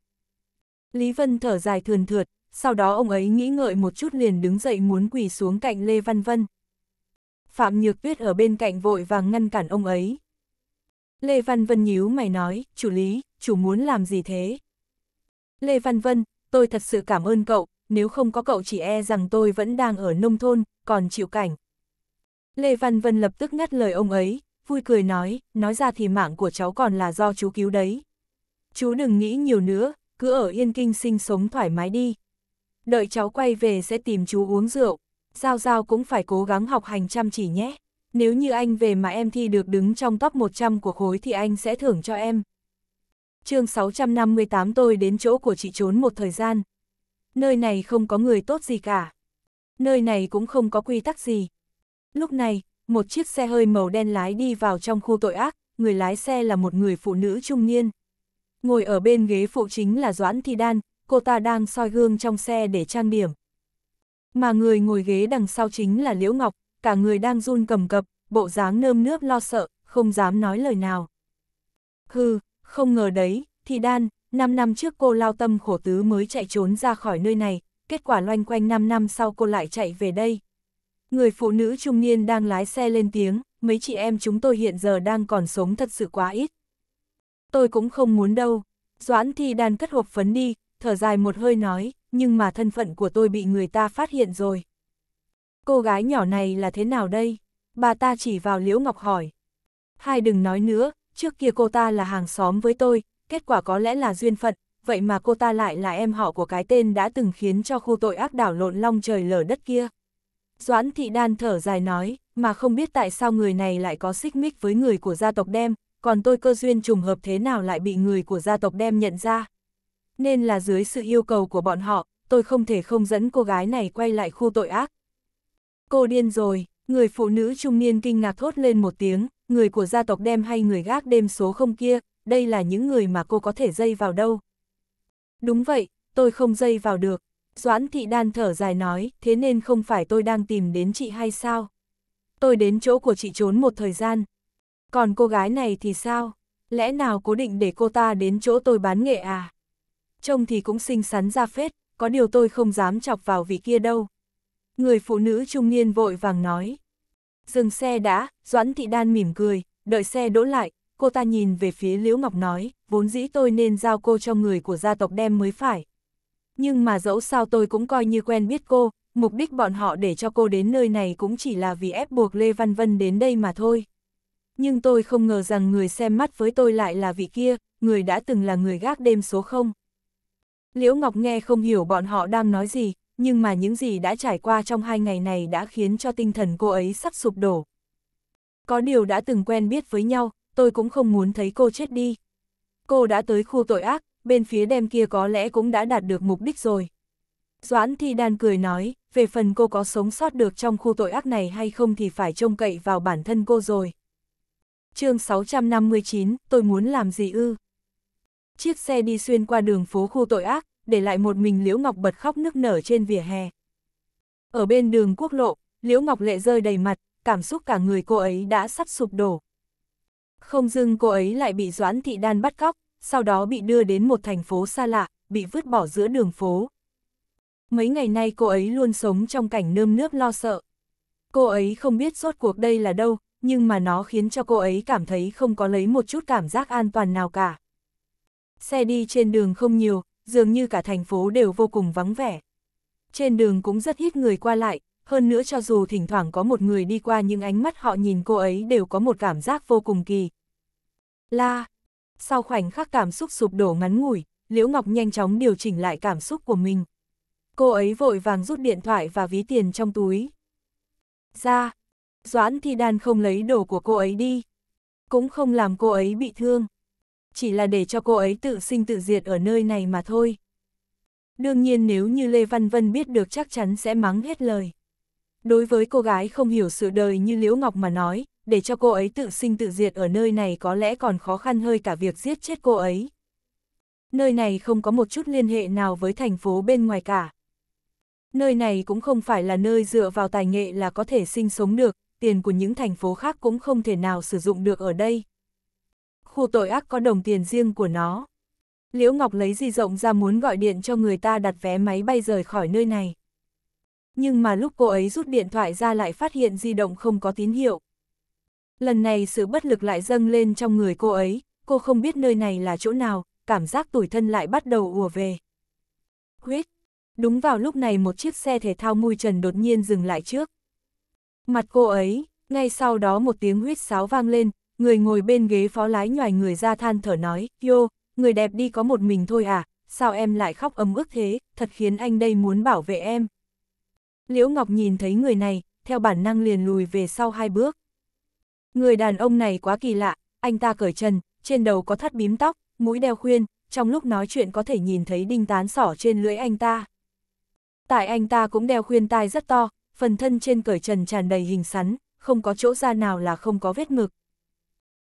Lý Vân thở dài thườn thượt, sau đó ông ấy nghĩ ngợi một chút liền đứng dậy muốn quỳ xuống cạnh Lê Văn Vân. Phạm Nhược Tuyết ở bên cạnh vội vàng ngăn cản ông ấy. Lê Văn Vân nhíu mày nói, chủ lý, chủ muốn làm gì thế? Lê Văn Vân, tôi thật sự cảm ơn cậu, nếu không có cậu chỉ e rằng tôi vẫn đang ở nông thôn, còn chịu cảnh. Lê Văn Vân lập tức ngắt lời ông ấy, vui cười nói, nói ra thì mạng của cháu còn là do chú cứu đấy. Chú đừng nghĩ nhiều nữa, cứ ở Yên Kinh sinh sống thoải mái đi. Đợi cháu quay về sẽ tìm chú uống rượu, Giao Giao cũng phải cố gắng học hành chăm chỉ nhé. Nếu như anh về mà em thi được đứng trong top 100 của khối thì anh sẽ thưởng cho em. chương 658 tôi đến chỗ của chị trốn một thời gian. Nơi này không có người tốt gì cả. Nơi này cũng không có quy tắc gì. Lúc này, một chiếc xe hơi màu đen lái đi vào trong khu tội ác, người lái xe là một người phụ nữ trung niên. Ngồi ở bên ghế phụ chính là Doãn Thi Đan, cô ta đang soi gương trong xe để trang điểm. Mà người ngồi ghế đằng sau chính là Liễu Ngọc, cả người đang run cầm cập, bộ dáng nơm nước lo sợ, không dám nói lời nào. Hừ, không ngờ đấy, Thi Đan, 5 năm trước cô lao tâm khổ tứ mới chạy trốn ra khỏi nơi này, kết quả loanh quanh 5 năm sau cô lại chạy về đây. Người phụ nữ trung niên đang lái xe lên tiếng, mấy chị em chúng tôi hiện giờ đang còn sống thật sự quá ít. Tôi cũng không muốn đâu. Doãn thi đàn cất hộp phấn đi, thở dài một hơi nói, nhưng mà thân phận của tôi bị người ta phát hiện rồi. Cô gái nhỏ này là thế nào đây? Bà ta chỉ vào Liễu Ngọc hỏi. Hai đừng nói nữa, trước kia cô ta là hàng xóm với tôi, kết quả có lẽ là duyên phận, vậy mà cô ta lại là em họ của cái tên đã từng khiến cho khu tội ác đảo lộn long trời lở đất kia. Doãn thị đan thở dài nói, mà không biết tại sao người này lại có xích mích với người của gia tộc đem, còn tôi cơ duyên trùng hợp thế nào lại bị người của gia tộc đem nhận ra. Nên là dưới sự yêu cầu của bọn họ, tôi không thể không dẫn cô gái này quay lại khu tội ác. Cô điên rồi, người phụ nữ trung niên kinh ngạc thốt lên một tiếng, người của gia tộc đem hay người gác đêm số không kia, đây là những người mà cô có thể dây vào đâu. Đúng vậy, tôi không dây vào được, Doãn thị đan thở dài nói, thế nên không phải tôi đang tìm đến chị hay sao? Tôi đến chỗ của chị trốn một thời gian. Còn cô gái này thì sao? Lẽ nào cố định để cô ta đến chỗ tôi bán nghệ à? Trông thì cũng xinh xắn ra phết, có điều tôi không dám chọc vào vị kia đâu. Người phụ nữ trung niên vội vàng nói. Dừng xe đã, Doãn Thị Đan mỉm cười, đợi xe đỗ lại, cô ta nhìn về phía Liễu Ngọc nói, vốn dĩ tôi nên giao cô cho người của gia tộc đem mới phải nhưng mà dẫu sao tôi cũng coi như quen biết cô, mục đích bọn họ để cho cô đến nơi này cũng chỉ là vì ép buộc Lê Văn Vân đến đây mà thôi. Nhưng tôi không ngờ rằng người xem mắt với tôi lại là vị kia, người đã từng là người gác đêm số 0. Liễu Ngọc nghe không hiểu bọn họ đang nói gì, nhưng mà những gì đã trải qua trong hai ngày này đã khiến cho tinh thần cô ấy sắp sụp đổ. Có điều đã từng quen biết với nhau, tôi cũng không muốn thấy cô chết đi. Cô đã tới khu tội ác, bên phía đem kia có lẽ cũng đã đạt được mục đích rồi. Doãn Thi Đan cười nói, về phần cô có sống sót được trong khu tội ác này hay không thì phải trông cậy vào bản thân cô rồi. chương 659, tôi muốn làm gì ư? Chiếc xe đi xuyên qua đường phố khu tội ác, để lại một mình Liễu Ngọc bật khóc nức nở trên vỉa hè. Ở bên đường quốc lộ, Liễu Ngọc lệ rơi đầy mặt, cảm xúc cả người cô ấy đã sắp sụp đổ. Không dưng cô ấy lại bị Doãn Thị Đan bắt cóc, sau đó bị đưa đến một thành phố xa lạ, bị vứt bỏ giữa đường phố. Mấy ngày nay cô ấy luôn sống trong cảnh nơm nước lo sợ. Cô ấy không biết suốt cuộc đây là đâu, nhưng mà nó khiến cho cô ấy cảm thấy không có lấy một chút cảm giác an toàn nào cả. Xe đi trên đường không nhiều, dường như cả thành phố đều vô cùng vắng vẻ. Trên đường cũng rất ít người qua lại, hơn nữa cho dù thỉnh thoảng có một người đi qua nhưng ánh mắt họ nhìn cô ấy đều có một cảm giác vô cùng kỳ. La, sau khoảnh khắc cảm xúc sụp đổ ngắn ngủi, Liễu Ngọc nhanh chóng điều chỉnh lại cảm xúc của mình. Cô ấy vội vàng rút điện thoại và ví tiền trong túi. Ra, Doãn Thi Đan không lấy đồ của cô ấy đi. Cũng không làm cô ấy bị thương. Chỉ là để cho cô ấy tự sinh tự diệt ở nơi này mà thôi. Đương nhiên nếu như Lê Văn Vân biết được chắc chắn sẽ mắng hết lời. Đối với cô gái không hiểu sự đời như Liễu Ngọc mà nói, để cho cô ấy tự sinh tự diệt ở nơi này có lẽ còn khó khăn hơi cả việc giết chết cô ấy. Nơi này không có một chút liên hệ nào với thành phố bên ngoài cả. Nơi này cũng không phải là nơi dựa vào tài nghệ là có thể sinh sống được, tiền của những thành phố khác cũng không thể nào sử dụng được ở đây. Khu tội ác có đồng tiền riêng của nó. Liễu Ngọc lấy di rộng ra muốn gọi điện cho người ta đặt vé máy bay rời khỏi nơi này. Nhưng mà lúc cô ấy rút điện thoại ra lại phát hiện di động không có tín hiệu. Lần này sự bất lực lại dâng lên trong người cô ấy, cô không biết nơi này là chỗ nào, cảm giác tủi thân lại bắt đầu ùa về. Huyết! Đúng vào lúc này một chiếc xe thể thao mùi trần đột nhiên dừng lại trước. Mặt cô ấy, ngay sau đó một tiếng huyết sáo vang lên, người ngồi bên ghế phó lái nhòi người ra than thở nói, Yo, người đẹp đi có một mình thôi à, sao em lại khóc ấm ức thế, thật khiến anh đây muốn bảo vệ em. Liễu Ngọc nhìn thấy người này, theo bản năng liền lùi về sau hai bước. Người đàn ông này quá kỳ lạ, anh ta cởi trần, trên đầu có thắt bím tóc, mũi đeo khuyên, trong lúc nói chuyện có thể nhìn thấy đinh tán sỏ trên lưỡi anh ta. Tại anh ta cũng đeo khuyên tai rất to, phần thân trên cởi trần tràn đầy hình sắn, không có chỗ da nào là không có vết mực.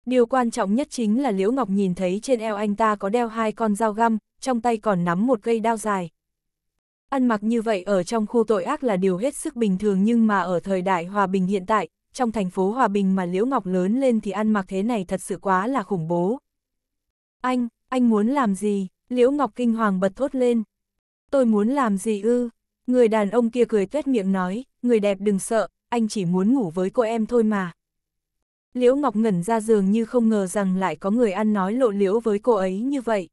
Điều quan trọng nhất chính là Liễu Ngọc nhìn thấy trên eo anh ta có đeo hai con dao găm, trong tay còn nắm một cây đao dài. Ăn mặc như vậy ở trong khu tội ác là điều hết sức bình thường nhưng mà ở thời đại hòa bình hiện tại, trong thành phố Hòa Bình mà Liễu Ngọc lớn lên thì ăn mặc thế này thật sự quá là khủng bố. Anh, anh muốn làm gì? Liễu Ngọc kinh hoàng bật thốt lên. Tôi muốn làm gì ư? Người đàn ông kia cười tuét miệng nói, người đẹp đừng sợ, anh chỉ muốn ngủ với cô em thôi mà. Liễu Ngọc ngẩn ra giường như không ngờ rằng lại có người ăn nói lộ liễu với cô ấy như vậy.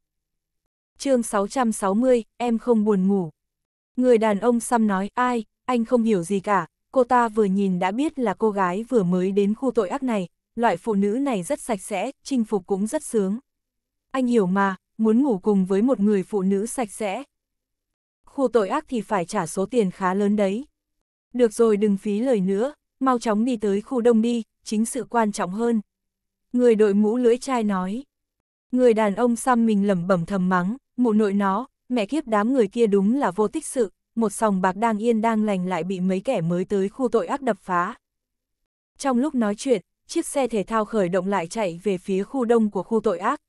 chương 660, em không buồn ngủ. Người đàn ông xăm nói, ai, anh không hiểu gì cả, cô ta vừa nhìn đã biết là cô gái vừa mới đến khu tội ác này, loại phụ nữ này rất sạch sẽ, chinh phục cũng rất sướng. Anh hiểu mà, muốn ngủ cùng với một người phụ nữ sạch sẽ. Khu tội ác thì phải trả số tiền khá lớn đấy. Được rồi đừng phí lời nữa, mau chóng đi tới khu đông đi, chính sự quan trọng hơn. Người đội mũ lưỡi chai nói. Người đàn ông xăm mình lẩm bẩm thầm mắng, mụ nội nó, mẹ kiếp đám người kia đúng là vô tích sự, một sòng bạc đang yên đang lành lại bị mấy kẻ mới tới khu tội ác đập phá. Trong lúc nói chuyện, chiếc xe thể thao khởi động lại chạy về phía khu đông của khu tội ác.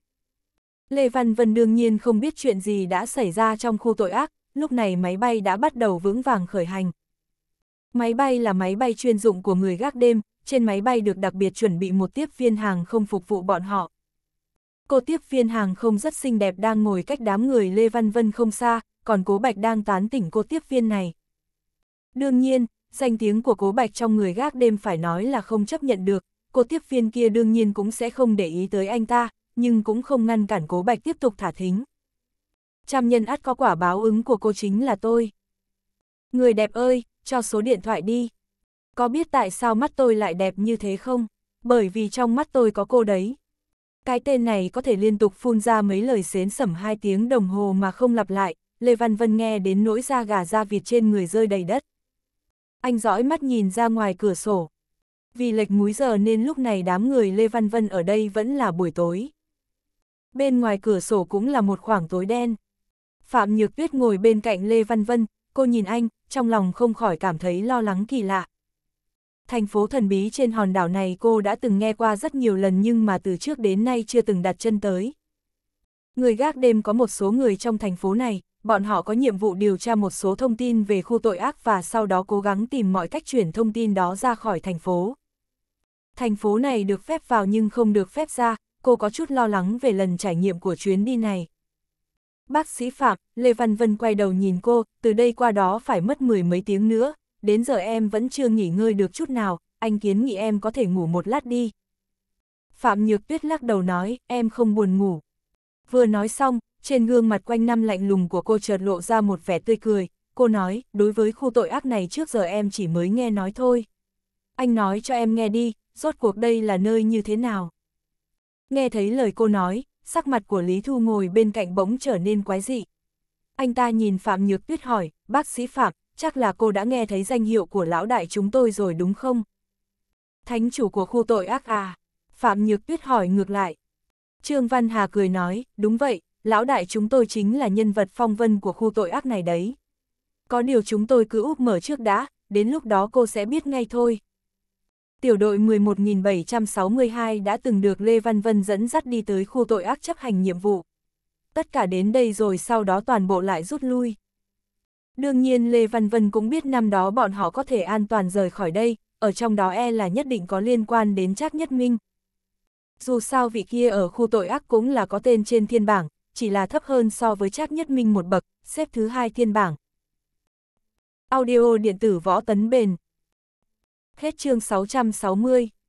Lê Văn Vân đương nhiên không biết chuyện gì đã xảy ra trong khu tội ác, lúc này máy bay đã bắt đầu vững vàng khởi hành. Máy bay là máy bay chuyên dụng của người gác đêm, trên máy bay được đặc biệt chuẩn bị một tiếp viên hàng không phục vụ bọn họ. Cô tiếp viên hàng không rất xinh đẹp đang ngồi cách đám người Lê Văn Vân không xa, còn Cố Bạch đang tán tỉnh cô tiếp viên này. Đương nhiên, danh tiếng của Cố Bạch trong người gác đêm phải nói là không chấp nhận được, cô tiếp viên kia đương nhiên cũng sẽ không để ý tới anh ta, nhưng cũng không ngăn cản Cố Bạch tiếp tục thả thính. Trăm nhân ắt có quả báo ứng của cô chính là tôi. Người đẹp ơi, cho số điện thoại đi. Có biết tại sao mắt tôi lại đẹp như thế không? Bởi vì trong mắt tôi có cô đấy. Cái tên này có thể liên tục phun ra mấy lời xến sẩm hai tiếng đồng hồ mà không lặp lại, Lê Văn Vân nghe đến nỗi da gà da vịt trên người rơi đầy đất. Anh dõi mắt nhìn ra ngoài cửa sổ. Vì lệch múi giờ nên lúc này đám người Lê Văn Vân ở đây vẫn là buổi tối. Bên ngoài cửa sổ cũng là một khoảng tối đen. Phạm Nhược Tuyết ngồi bên cạnh Lê Văn Vân, cô nhìn anh, trong lòng không khỏi cảm thấy lo lắng kỳ lạ. Thành phố thần bí trên hòn đảo này cô đã từng nghe qua rất nhiều lần nhưng mà từ trước đến nay chưa từng đặt chân tới. Người gác đêm có một số người trong thành phố này, bọn họ có nhiệm vụ điều tra một số thông tin về khu tội ác và sau đó cố gắng tìm mọi cách chuyển thông tin đó ra khỏi thành phố. Thành phố này được phép vào nhưng không được phép ra, cô có chút lo lắng về lần trải nghiệm của chuyến đi này. Bác sĩ Phạm, Lê Văn Vân quay đầu nhìn cô, từ đây qua đó phải mất mười mấy tiếng nữa, đến giờ em vẫn chưa nghỉ ngơi được chút nào, anh kiến nghị em có thể ngủ một lát đi. Phạm Nhược Tuyết lắc đầu nói, em không buồn ngủ. Vừa nói xong, trên gương mặt quanh năm lạnh lùng của cô chợt lộ ra một vẻ tươi cười, cô nói, đối với khu tội ác này trước giờ em chỉ mới nghe nói thôi. Anh nói cho em nghe đi, rốt cuộc đây là nơi như thế nào? Nghe thấy lời cô nói, sắc mặt của Lý Thu ngồi bên cạnh bỗng trở nên quái dị. Anh ta nhìn Phạm Nhược Tuyết hỏi, bác sĩ Phạm, chắc là cô đã nghe thấy danh hiệu của lão đại chúng tôi rồi đúng không? Thánh chủ của khu tội ác à? Phạm Nhược Tuyết hỏi ngược lại. Trương Văn Hà cười nói, đúng vậy, lão đại chúng tôi chính là nhân vật phong vân của khu tội ác này đấy. Có điều chúng tôi cứ úp mở trước đã, đến lúc đó cô sẽ biết ngay thôi. Tiểu đội 11.762 đã từng được Lê Văn Vân dẫn dắt đi tới khu tội ác chấp hành nhiệm vụ. Tất cả đến đây rồi sau đó toàn bộ lại rút lui. Đương nhiên Lê Văn Vân cũng biết năm đó bọn họ có thể an toàn rời khỏi đây, ở trong đó e là nhất định có liên quan đến Trác Nhất Minh. Dù sao vị kia ở khu tội ác cũng là có tên trên thiên bảng, chỉ là thấp hơn so với Trác Nhất Minh một bậc, xếp thứ hai thiên bảng. Audio điện tử võ tấn bền. Hết chương 660.